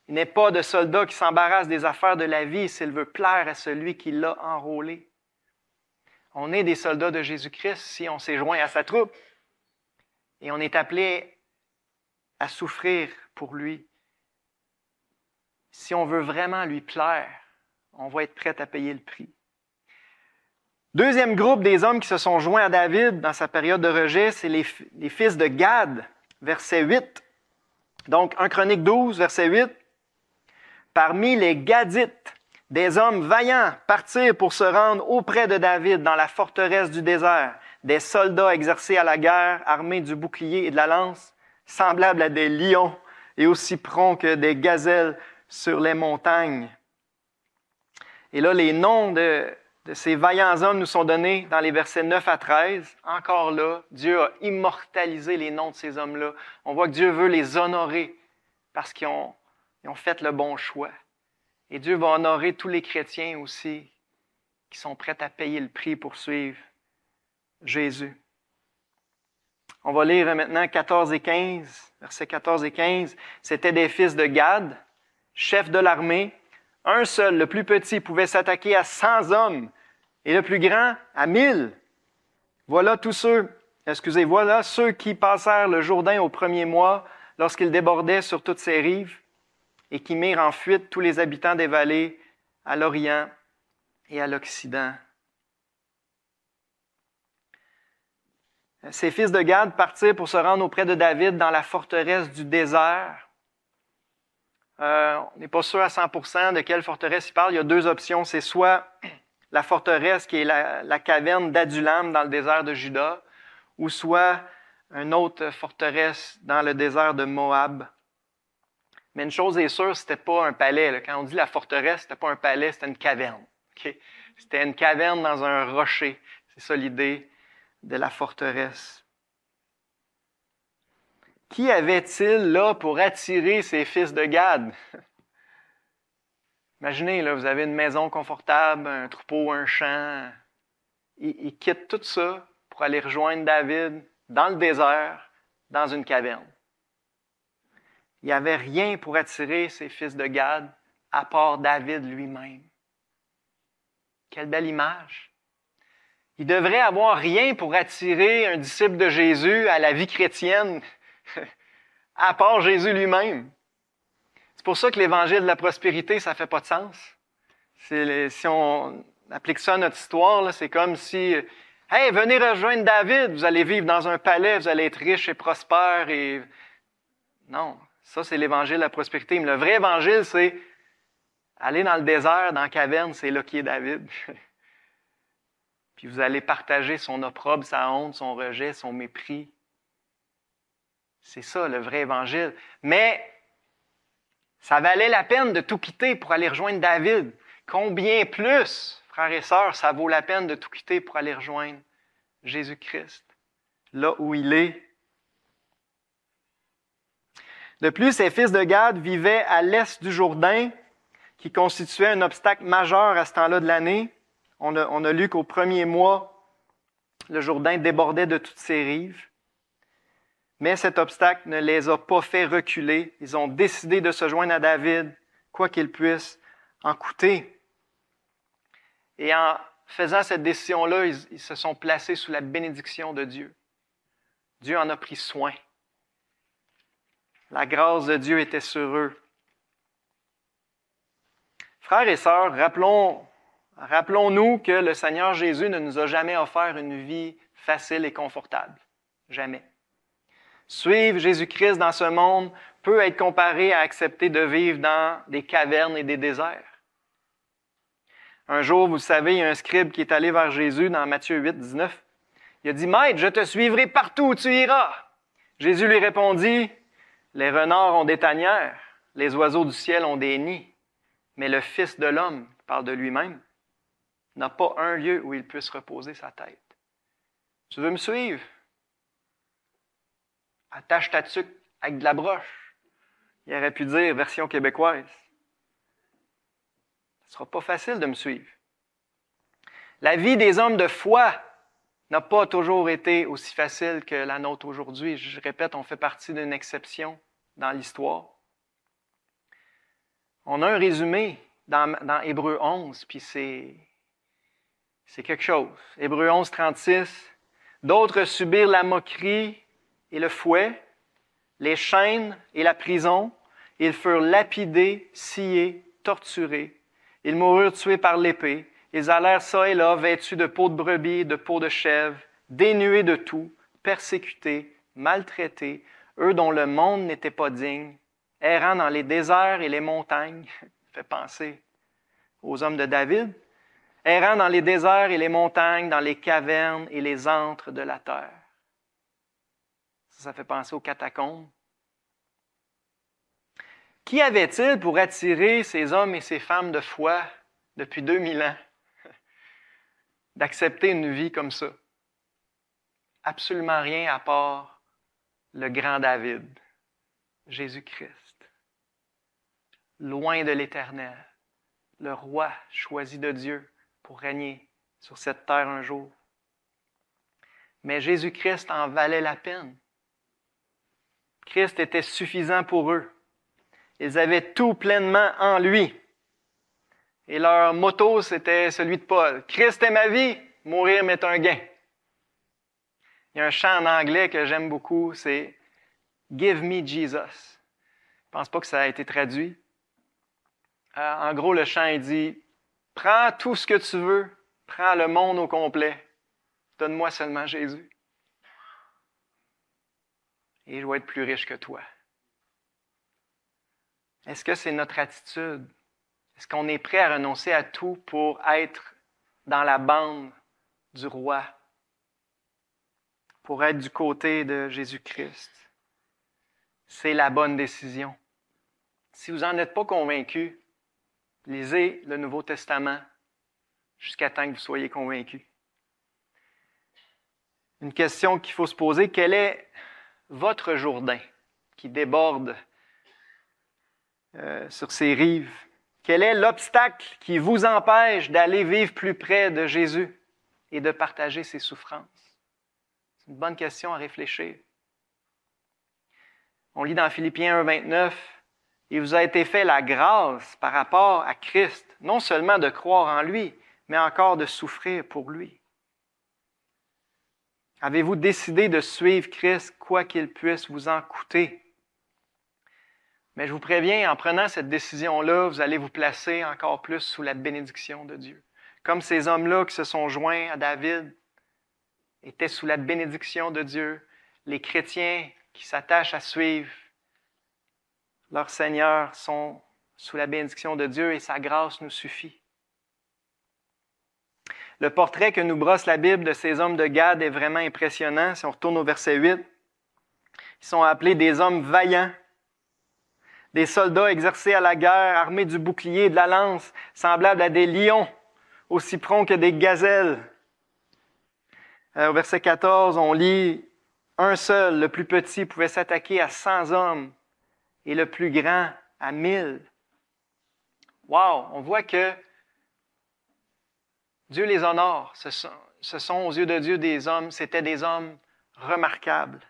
Il n'est pas de soldat qui s'embarrasse des affaires de la vie s'il veut plaire à celui qui l'a enrôlé. On est des soldats de Jésus-Christ si on s'est joint à sa troupe. Et on est appelé à souffrir pour lui. Si on veut vraiment lui plaire, on va être prêt à payer le prix. Deuxième groupe des hommes qui se sont joints à David dans sa période de rejet, c'est les, fils de Gad, verset 8. Donc, en Chronique 12, verset 8. Parmi les Gadites, des hommes vaillants partirent pour se rendre auprès de David dans la forteresse du désert des soldats exercés à la guerre, armés du bouclier et de la lance, semblables à des lions et aussi prompts que des gazelles sur les montagnes. Et là, les noms de, ces vaillants hommes nous sont donnés dans les versets 9 à 13. Encore là, Dieu a immortalisé les noms de ces hommes-là. On voit que Dieu veut les honorer parce qu'ils ont fait le bon choix. Et Dieu va honorer tous les chrétiens aussi qui sont prêts à payer le prix pour suivre Jésus. On va lire maintenant 14 et 15, versets 14 et 15. C'étaient des fils de Gad, chef de l'armée. Un seul, le plus petit, pouvait s'attaquer à cent hommes et le plus grand à mille. Voilà tous ceux, excusez, voilà ceux qui passèrent le Jourdain au premier mois lorsqu'il débordait sur toutes ses rives et qui mirent en fuite tous les habitants des vallées à l'Orient et à l'Occident Ses fils de Gad partirent pour se rendre auprès de David dans la forteresse du désert. Euh, on n'est pas sûr à 100% de quelle forteresse il parle. Il y a deux options. C'est soit <clears throat> la forteresse qui est la, caverne d'Adulam dans le désert de Juda, ou soit une autre forteresse dans le désert de Moab. Mais une chose est sûre, c'était pas un palais. Quand on dit la forteresse, c'était pas un palais, c'était une caverne. C'était une caverne dans un rocher. C'est ça l'idée de la forteresse. Qui avait-il là pour attirer ses fils de Gad? <laughs> Imaginez, là, vous avez une maison confortable, un troupeau, un champ. Il quitte quittent tout ça pour aller rejoindre David dans le désert, dans une caverne. Il n'y avait rien pour attirer ses fils de Gad à part David lui-même. Quelle belle image! Il devrait avoir rien pour attirer un disciple de Jésus à la vie chrétienne, <laughs> à part Jésus lui-même. C'est pour ça que l'évangile de la prospérité, ça fait pas de sens. si on applique ça à notre histoire, c'est comme si, hey, venez rejoindre David, vous allez vivre dans un palais, vous allez être riche et prospère et non, ça c'est l'évangile de la prospérité. Mais le vrai évangile, c'est aller dans le désert, dans la caverne, c'est là qui est David. <laughs> Puis vous allez partager son opprobre, sa honte, son rejet, son mépris. C'est ça le vrai évangile. Mais ça valait la peine de tout quitter pour aller rejoindre David. Combien plus, frères et sœurs, ça vaut la peine de tout quitter pour aller rejoindre Jésus-Christ, là où il est. De plus, ses fils de Gad vivaient à l'est du Jourdain, qui constituait un obstacle majeur à ce temps-là de l'année. On a, lu qu'au premier mois, le Jourdain débordait de toutes ses rives. Mais cet obstacle ne les a pas fait reculer. Ils ont décidé de se joindre à David, quoi qu'il puisse en coûter. Et en faisant cette décision-là, ils, se sont placés sous la bénédiction de Dieu. Dieu en a pris soin. La grâce de Dieu était sur eux. Frères et sœurs, rappelons Rappelons-nous que le Seigneur Jésus ne nous a jamais offert une vie facile et confortable. Jamais. Suivre Jésus-Christ dans ce monde peut être comparé à accepter de vivre dans des cavernes et des déserts. Un jour, vous savez, il y a un scribe qui est allé vers Jésus dans Matthieu 8, 19. Il a dit, Maître, je te suivrai partout où tu iras. Jésus lui répondit, Les renards ont des tanières, les oiseaux du ciel ont des nids, mais le Fils de l'homme parle de lui-même n'a pas un lieu où il puisse reposer sa tête. Tu veux me suivre? Attache ta tuque avec de la broche. Il aurait pu dire version québécoise. Ce sera pas facile de me suivre. La vie des hommes de foi n'a pas toujours été aussi facile que la nôtre aujourd'hui. Je répète, on fait partie d'une exception dans l'histoire. On a un résumé dans Hébreu 11, puis c'est c'est quelque chose. Hébreu 11, 36. D'autres subirent la moquerie et le fouet, les chaînes et la prison. Ils furent lapidés, sciés, torturés. Ils moururent tués par l'épée. Ils allèrent ça et là, vêtus de peaux de brebis, de peaux de chèvre, dénués de tout, persécutés, maltraités, eux dont le monde n'était pas digne, errant dans les déserts et les montagnes. <laughs> fait penser aux hommes de David, errant dans les déserts et les montagnes, dans les cavernes et les antres de la terre. Ça, ça fait penser aux catacombes. Qui avait-il pour attirer ces hommes et ces femmes de foi depuis 2000 ans <laughs> d'accepter une vie comme ça? Absolument rien à part le grand David, Jésus-Christ, loin de l'Éternel, le roi choisi de Dieu, pour régner sur cette terre un jour. Mais Jésus-Christ en valait la peine. Christ était suffisant pour eux. Ils avaient tout pleinement en lui. Et leur motto, c'était celui de Paul. Christ est ma vie, mourir m'est un gain. Il y a un chant en anglais que j'aime beaucoup, c'est Give me Jesus. Je pense pas que ça a été traduit. Euh, en gros, le chant, il dit Prends tout ce que tu veux. Prends le monde au complet. Donne-moi seulement Jésus. Et je vais être plus riche que toi. Est-ce que c'est notre attitude? Est-ce qu'on est prêt à renoncer à tout pour être dans la bande du roi? Pour être du côté de Jésus-Christ? C'est la bonne décision. Si vous n'en êtes pas convaincu, Lisez le Nouveau Testament jusqu'à temps que vous soyez convaincus. Une question qu'il faut se poser, quel est votre Jourdain qui déborde euh, sur ses rives? Quel est l'obstacle qui vous empêche d'aller vivre plus près de Jésus et de partager ses souffrances? C'est une bonne question à réfléchir. On lit dans Philippiens 1, 29, il vous a été fait la grâce par rapport à Christ, non seulement de croire en lui, mais encore de souffrir pour lui. Avez-vous décidé de suivre Christ quoi qu'il puisse vous en coûter? Mais je vous préviens, en prenant cette décision-là, vous allez vous placer encore plus sous la bénédiction de Dieu. Comme ces hommes-là qui se sont joints à David étaient sous la bénédiction de Dieu, les chrétiens qui s'attachent à suivre leurs seigneurs sont sous la bénédiction de Dieu et sa grâce nous suffit. Le portrait que nous brosse la Bible de ces hommes de garde est vraiment impressionnant. Si on retourne au verset 8, ils sont appelés des hommes vaillants, des soldats exercés à la guerre, armés du bouclier et de la lance, semblables à des lions, aussi prompts que des gazelles. Euh, au verset 14, on lit, Un seul, le plus petit, pouvait s'attaquer à 100 hommes et le plus grand à mille. Wow! On voit que Dieu les honore. Ce sont, ce sont aux yeux de Dieu des hommes, c'était des hommes remarquables.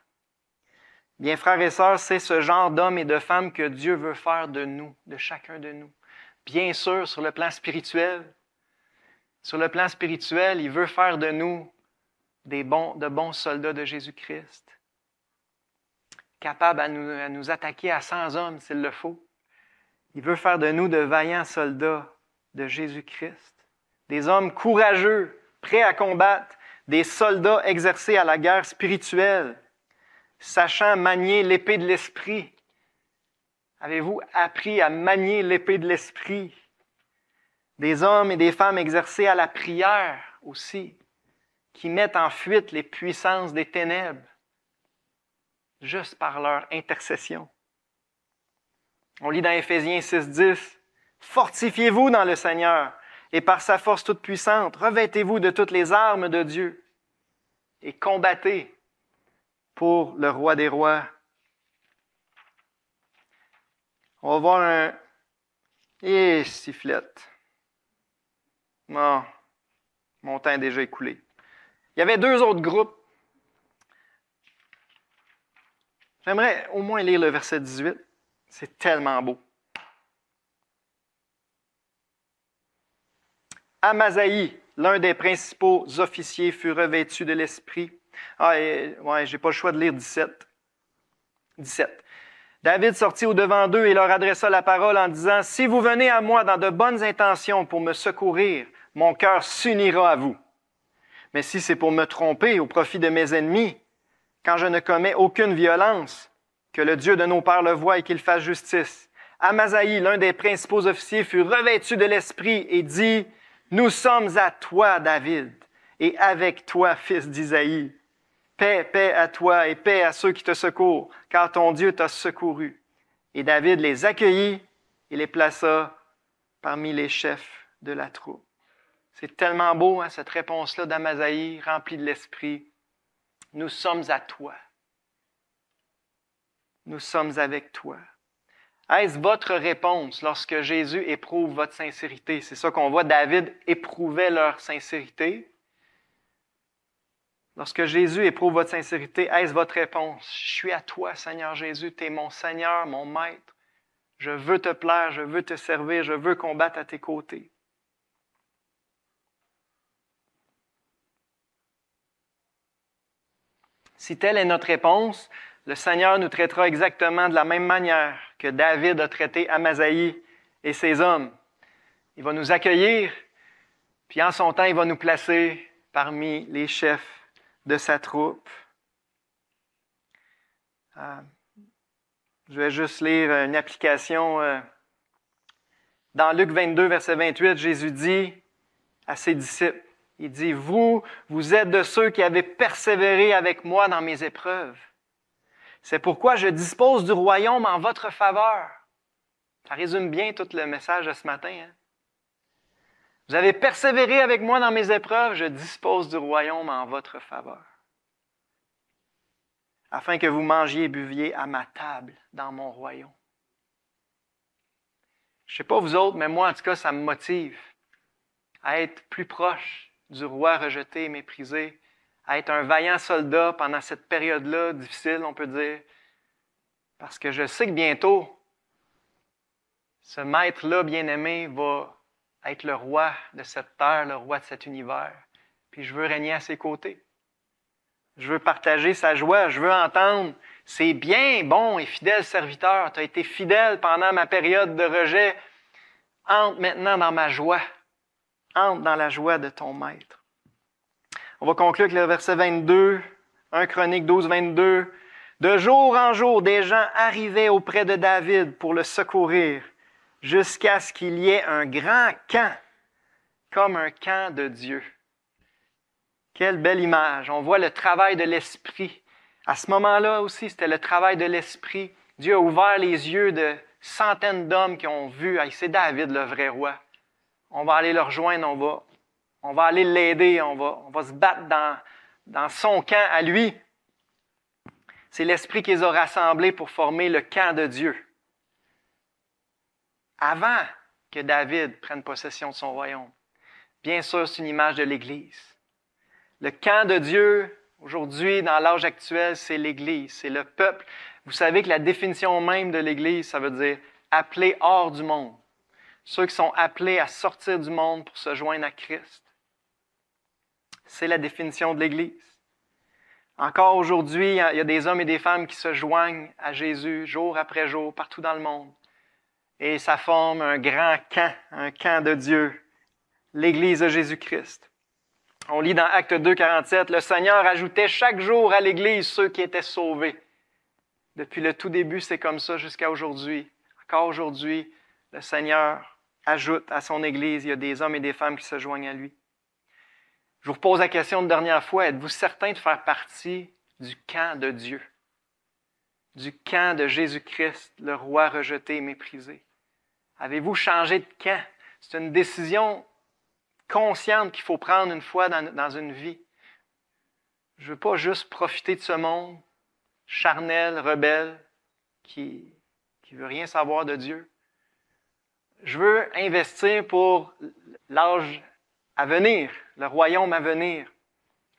Bien, frères et sœurs, c'est ce genre d'hommes et de femmes que Dieu veut faire de nous, de chacun de nous. Bien sûr, sur le plan spirituel, sur le plan spirituel, il veut faire de nous des bons, de bons soldats de Jésus-Christ capable à nous, nous attaquer à 100 hommes s'il le faut. Il veut faire de nous de vaillants soldats de Jésus-Christ, des hommes courageux, prêts à combattre, des soldats exercés à la guerre spirituelle, sachant manier l'épée de l'esprit. Avez-vous appris à manier l'épée de l'esprit? Des hommes et des femmes exercés à la prière aussi, qui mettent en fuite les puissances des ténèbres juste par leur intercession. On lit dans Éphésiens 6.10, Fortifiez-vous dans le Seigneur et par sa force toute puissante, revêtez-vous de toutes les armes de Dieu et combattez pour le roi des rois. On va voir un... Et eh, sifflette. Non, mon temps est déjà écoulé. Il y avait deux autres groupes J'aimerais au moins lire le verset 18. C'est tellement beau. Amazaï, l'un des principaux officiers, fut revêtu de l'esprit. Ah, et, ouais, j'ai pas le choix de lire 17. 17. David sortit au-devant d'eux et leur adressa la parole en disant, Si vous venez à moi dans de bonnes intentions pour me secourir, mon cœur s'unira à vous. Mais si c'est pour me tromper au profit de mes ennemis, quand je ne commets aucune violence, que le Dieu de nos pères le voie et qu'il fasse justice. Amazaï l'un des principaux officiers, fut revêtu de l'esprit et dit, Nous sommes à toi, David, et avec toi, fils d'Isaïe. Paix, paix à toi et paix à ceux qui te secourent, car ton Dieu t'a secouru. Et David les accueillit et les plaça parmi les chefs de la troupe. C'est tellement beau, hein, cette réponse-là d'Amazaï, remplie de l'esprit nous sommes à toi. Nous sommes avec toi. Est-ce votre réponse lorsque Jésus éprouve votre sincérité? C'est ça qu'on voit, David éprouvait leur sincérité. Lorsque Jésus éprouve votre sincérité, est-ce votre réponse? Je suis à toi, Seigneur Jésus, tu es mon Seigneur, mon Maître. Je veux te plaire, je veux te servir, je veux combattre à tes côtés. Si telle est notre réponse, le Seigneur nous traitera exactement de la même manière que David a traité amazaï et ses hommes. Il va nous accueillir, puis en son temps, il va nous placer parmi les chefs de sa troupe. Euh, je vais juste lire une application. Euh, dans Luc 22, verset 28, Jésus dit à ses disciples, il dit, vous, vous êtes de ceux qui avez persévéré avec moi dans mes épreuves. C'est pourquoi je dispose du royaume en votre faveur. Ça résume bien tout le message de ce matin. Hein. Vous avez persévéré avec moi dans mes épreuves, je dispose du royaume en votre faveur. Afin que vous mangiez et buviez à ma table dans mon royaume. Je ne sais pas vous autres, mais moi, en tout cas, ça me motive à être plus proche du roi rejeté et méprisé, à être un vaillant soldat pendant cette période-là difficile, on peut dire, parce que je sais que bientôt, ce maître-là bien-aimé va être le roi de cette terre, le roi de cet univers, puis je veux régner à ses côtés. Je veux partager sa joie, je veux entendre c'est bien bon et fidèle serviteur. Tu as été fidèle pendant ma période de rejet. Entre maintenant dans ma joie. Entre dans la joie de ton maître. On va conclure avec le verset 22, 1 Chronique 12, 22. De jour en jour, des gens arrivaient auprès de David pour le secourir, jusqu'à ce qu'il y ait un grand camp, comme un camp de Dieu. Quelle belle image. On voit le travail de l'Esprit. À ce moment-là aussi, c'était le travail de l'Esprit. Dieu a ouvert les yeux de centaines d'hommes qui ont vu, c'est David le vrai roi on va aller le rejoindre, on va, on va aller l'aider, on va, on va se battre dans, dans son camp à lui. C'est l'Esprit qu'ils ont rassemblé pour former le camp de Dieu. Avant que David prenne possession de son royaume. Bien sûr, c'est une image de l'Église. Le camp de Dieu, aujourd'hui, dans l'âge actuel, c'est l'Église, c'est le peuple. Vous savez que la définition même de l'Église, ça veut dire appeler hors du monde ceux qui sont appelés à sortir du monde pour se joindre à Christ. C'est la définition de l'Église. Encore aujourd'hui, il y a des hommes et des femmes qui se joignent à Jésus jour après jour, partout dans le monde. Et ça forme un grand camp, un camp de Dieu, l'Église de Jésus-Christ. On lit dans Acte 2, 47, le Seigneur ajoutait chaque jour à l'Église ceux qui étaient sauvés. Depuis le tout début, c'est comme ça jusqu'à aujourd'hui. Encore aujourd'hui, le Seigneur ajoute à son Église. Il y a des hommes et des femmes qui se joignent à lui. Je vous repose la question de dernière fois. Êtes-vous certain de faire partie du camp de Dieu? Du camp de Jésus-Christ, le roi rejeté et méprisé? Avez-vous changé de camp? C'est une décision consciente qu'il faut prendre une fois dans, dans une vie. Je ne veux pas juste profiter de ce monde charnel, rebelle, qui ne veut rien savoir de Dieu je veux investir pour l'âge à venir, le royaume à venir,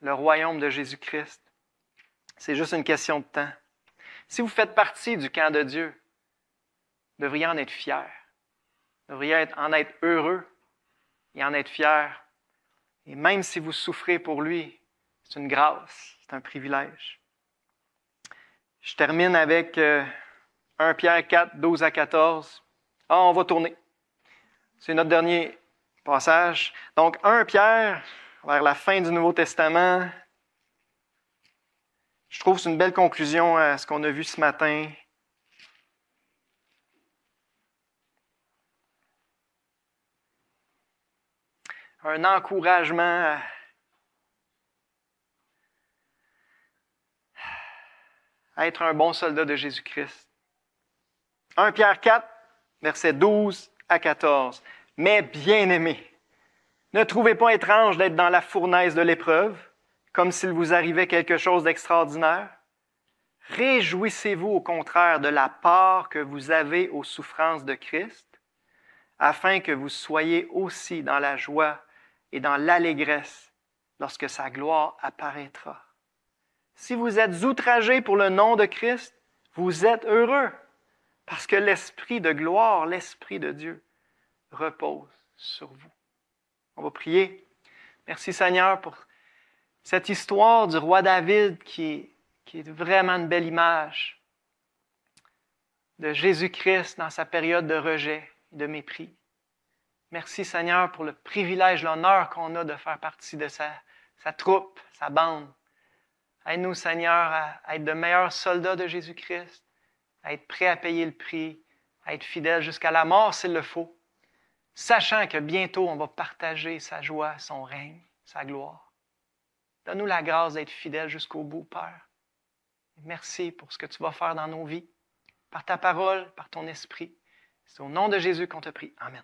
le royaume de Jésus-Christ. C'est juste une question de temps. Si vous faites partie du camp de Dieu, vous devriez en être fier. Vous devriez en être heureux et en être fier. Et même si vous souffrez pour lui, c'est une grâce, c'est un privilège. Je termine avec 1 euh, Pierre 4, 12 à 14. Ah, on va tourner. C'est notre dernier passage. Donc, 1 Pierre, vers la fin du Nouveau Testament, je trouve que c'est une belle conclusion à ce qu'on a vu ce matin. Un encouragement à, être un bon soldat de Jésus-Christ. 1 Pierre 4, verset 12 à Mais bien-aimés, ne trouvez pas étrange d'être dans la fournaise de l'épreuve, comme s'il vous arrivait quelque chose d'extraordinaire. Réjouissez-vous au contraire de la part que vous avez aux souffrances de Christ, afin que vous soyez aussi dans la joie et dans l'allégresse lorsque sa gloire apparaîtra. Si vous êtes outragé pour le nom de Christ, vous êtes heureux, parce que l'Esprit de gloire, l'Esprit de Dieu repose sur vous. On va prier. Merci Seigneur pour cette histoire du roi David qui est, vraiment une belle image de Jésus-Christ dans sa période de rejet et de mépris. Merci Seigneur pour le privilège, l'honneur qu'on a de faire partie de sa, troupe, sa bande. Aide-nous Seigneur à être de meilleurs soldats de Jésus-Christ, à être prêt à payer le prix, à être fidèle jusqu'à la mort s'il le faut, sachant que bientôt on va partager sa joie, son règne, sa gloire. Donne-nous la grâce d'être fidèle jusqu'au bout, Père. Merci pour ce que tu vas faire dans nos vies, par ta parole, par ton esprit. C'est au nom de Jésus qu'on te prie. Amen.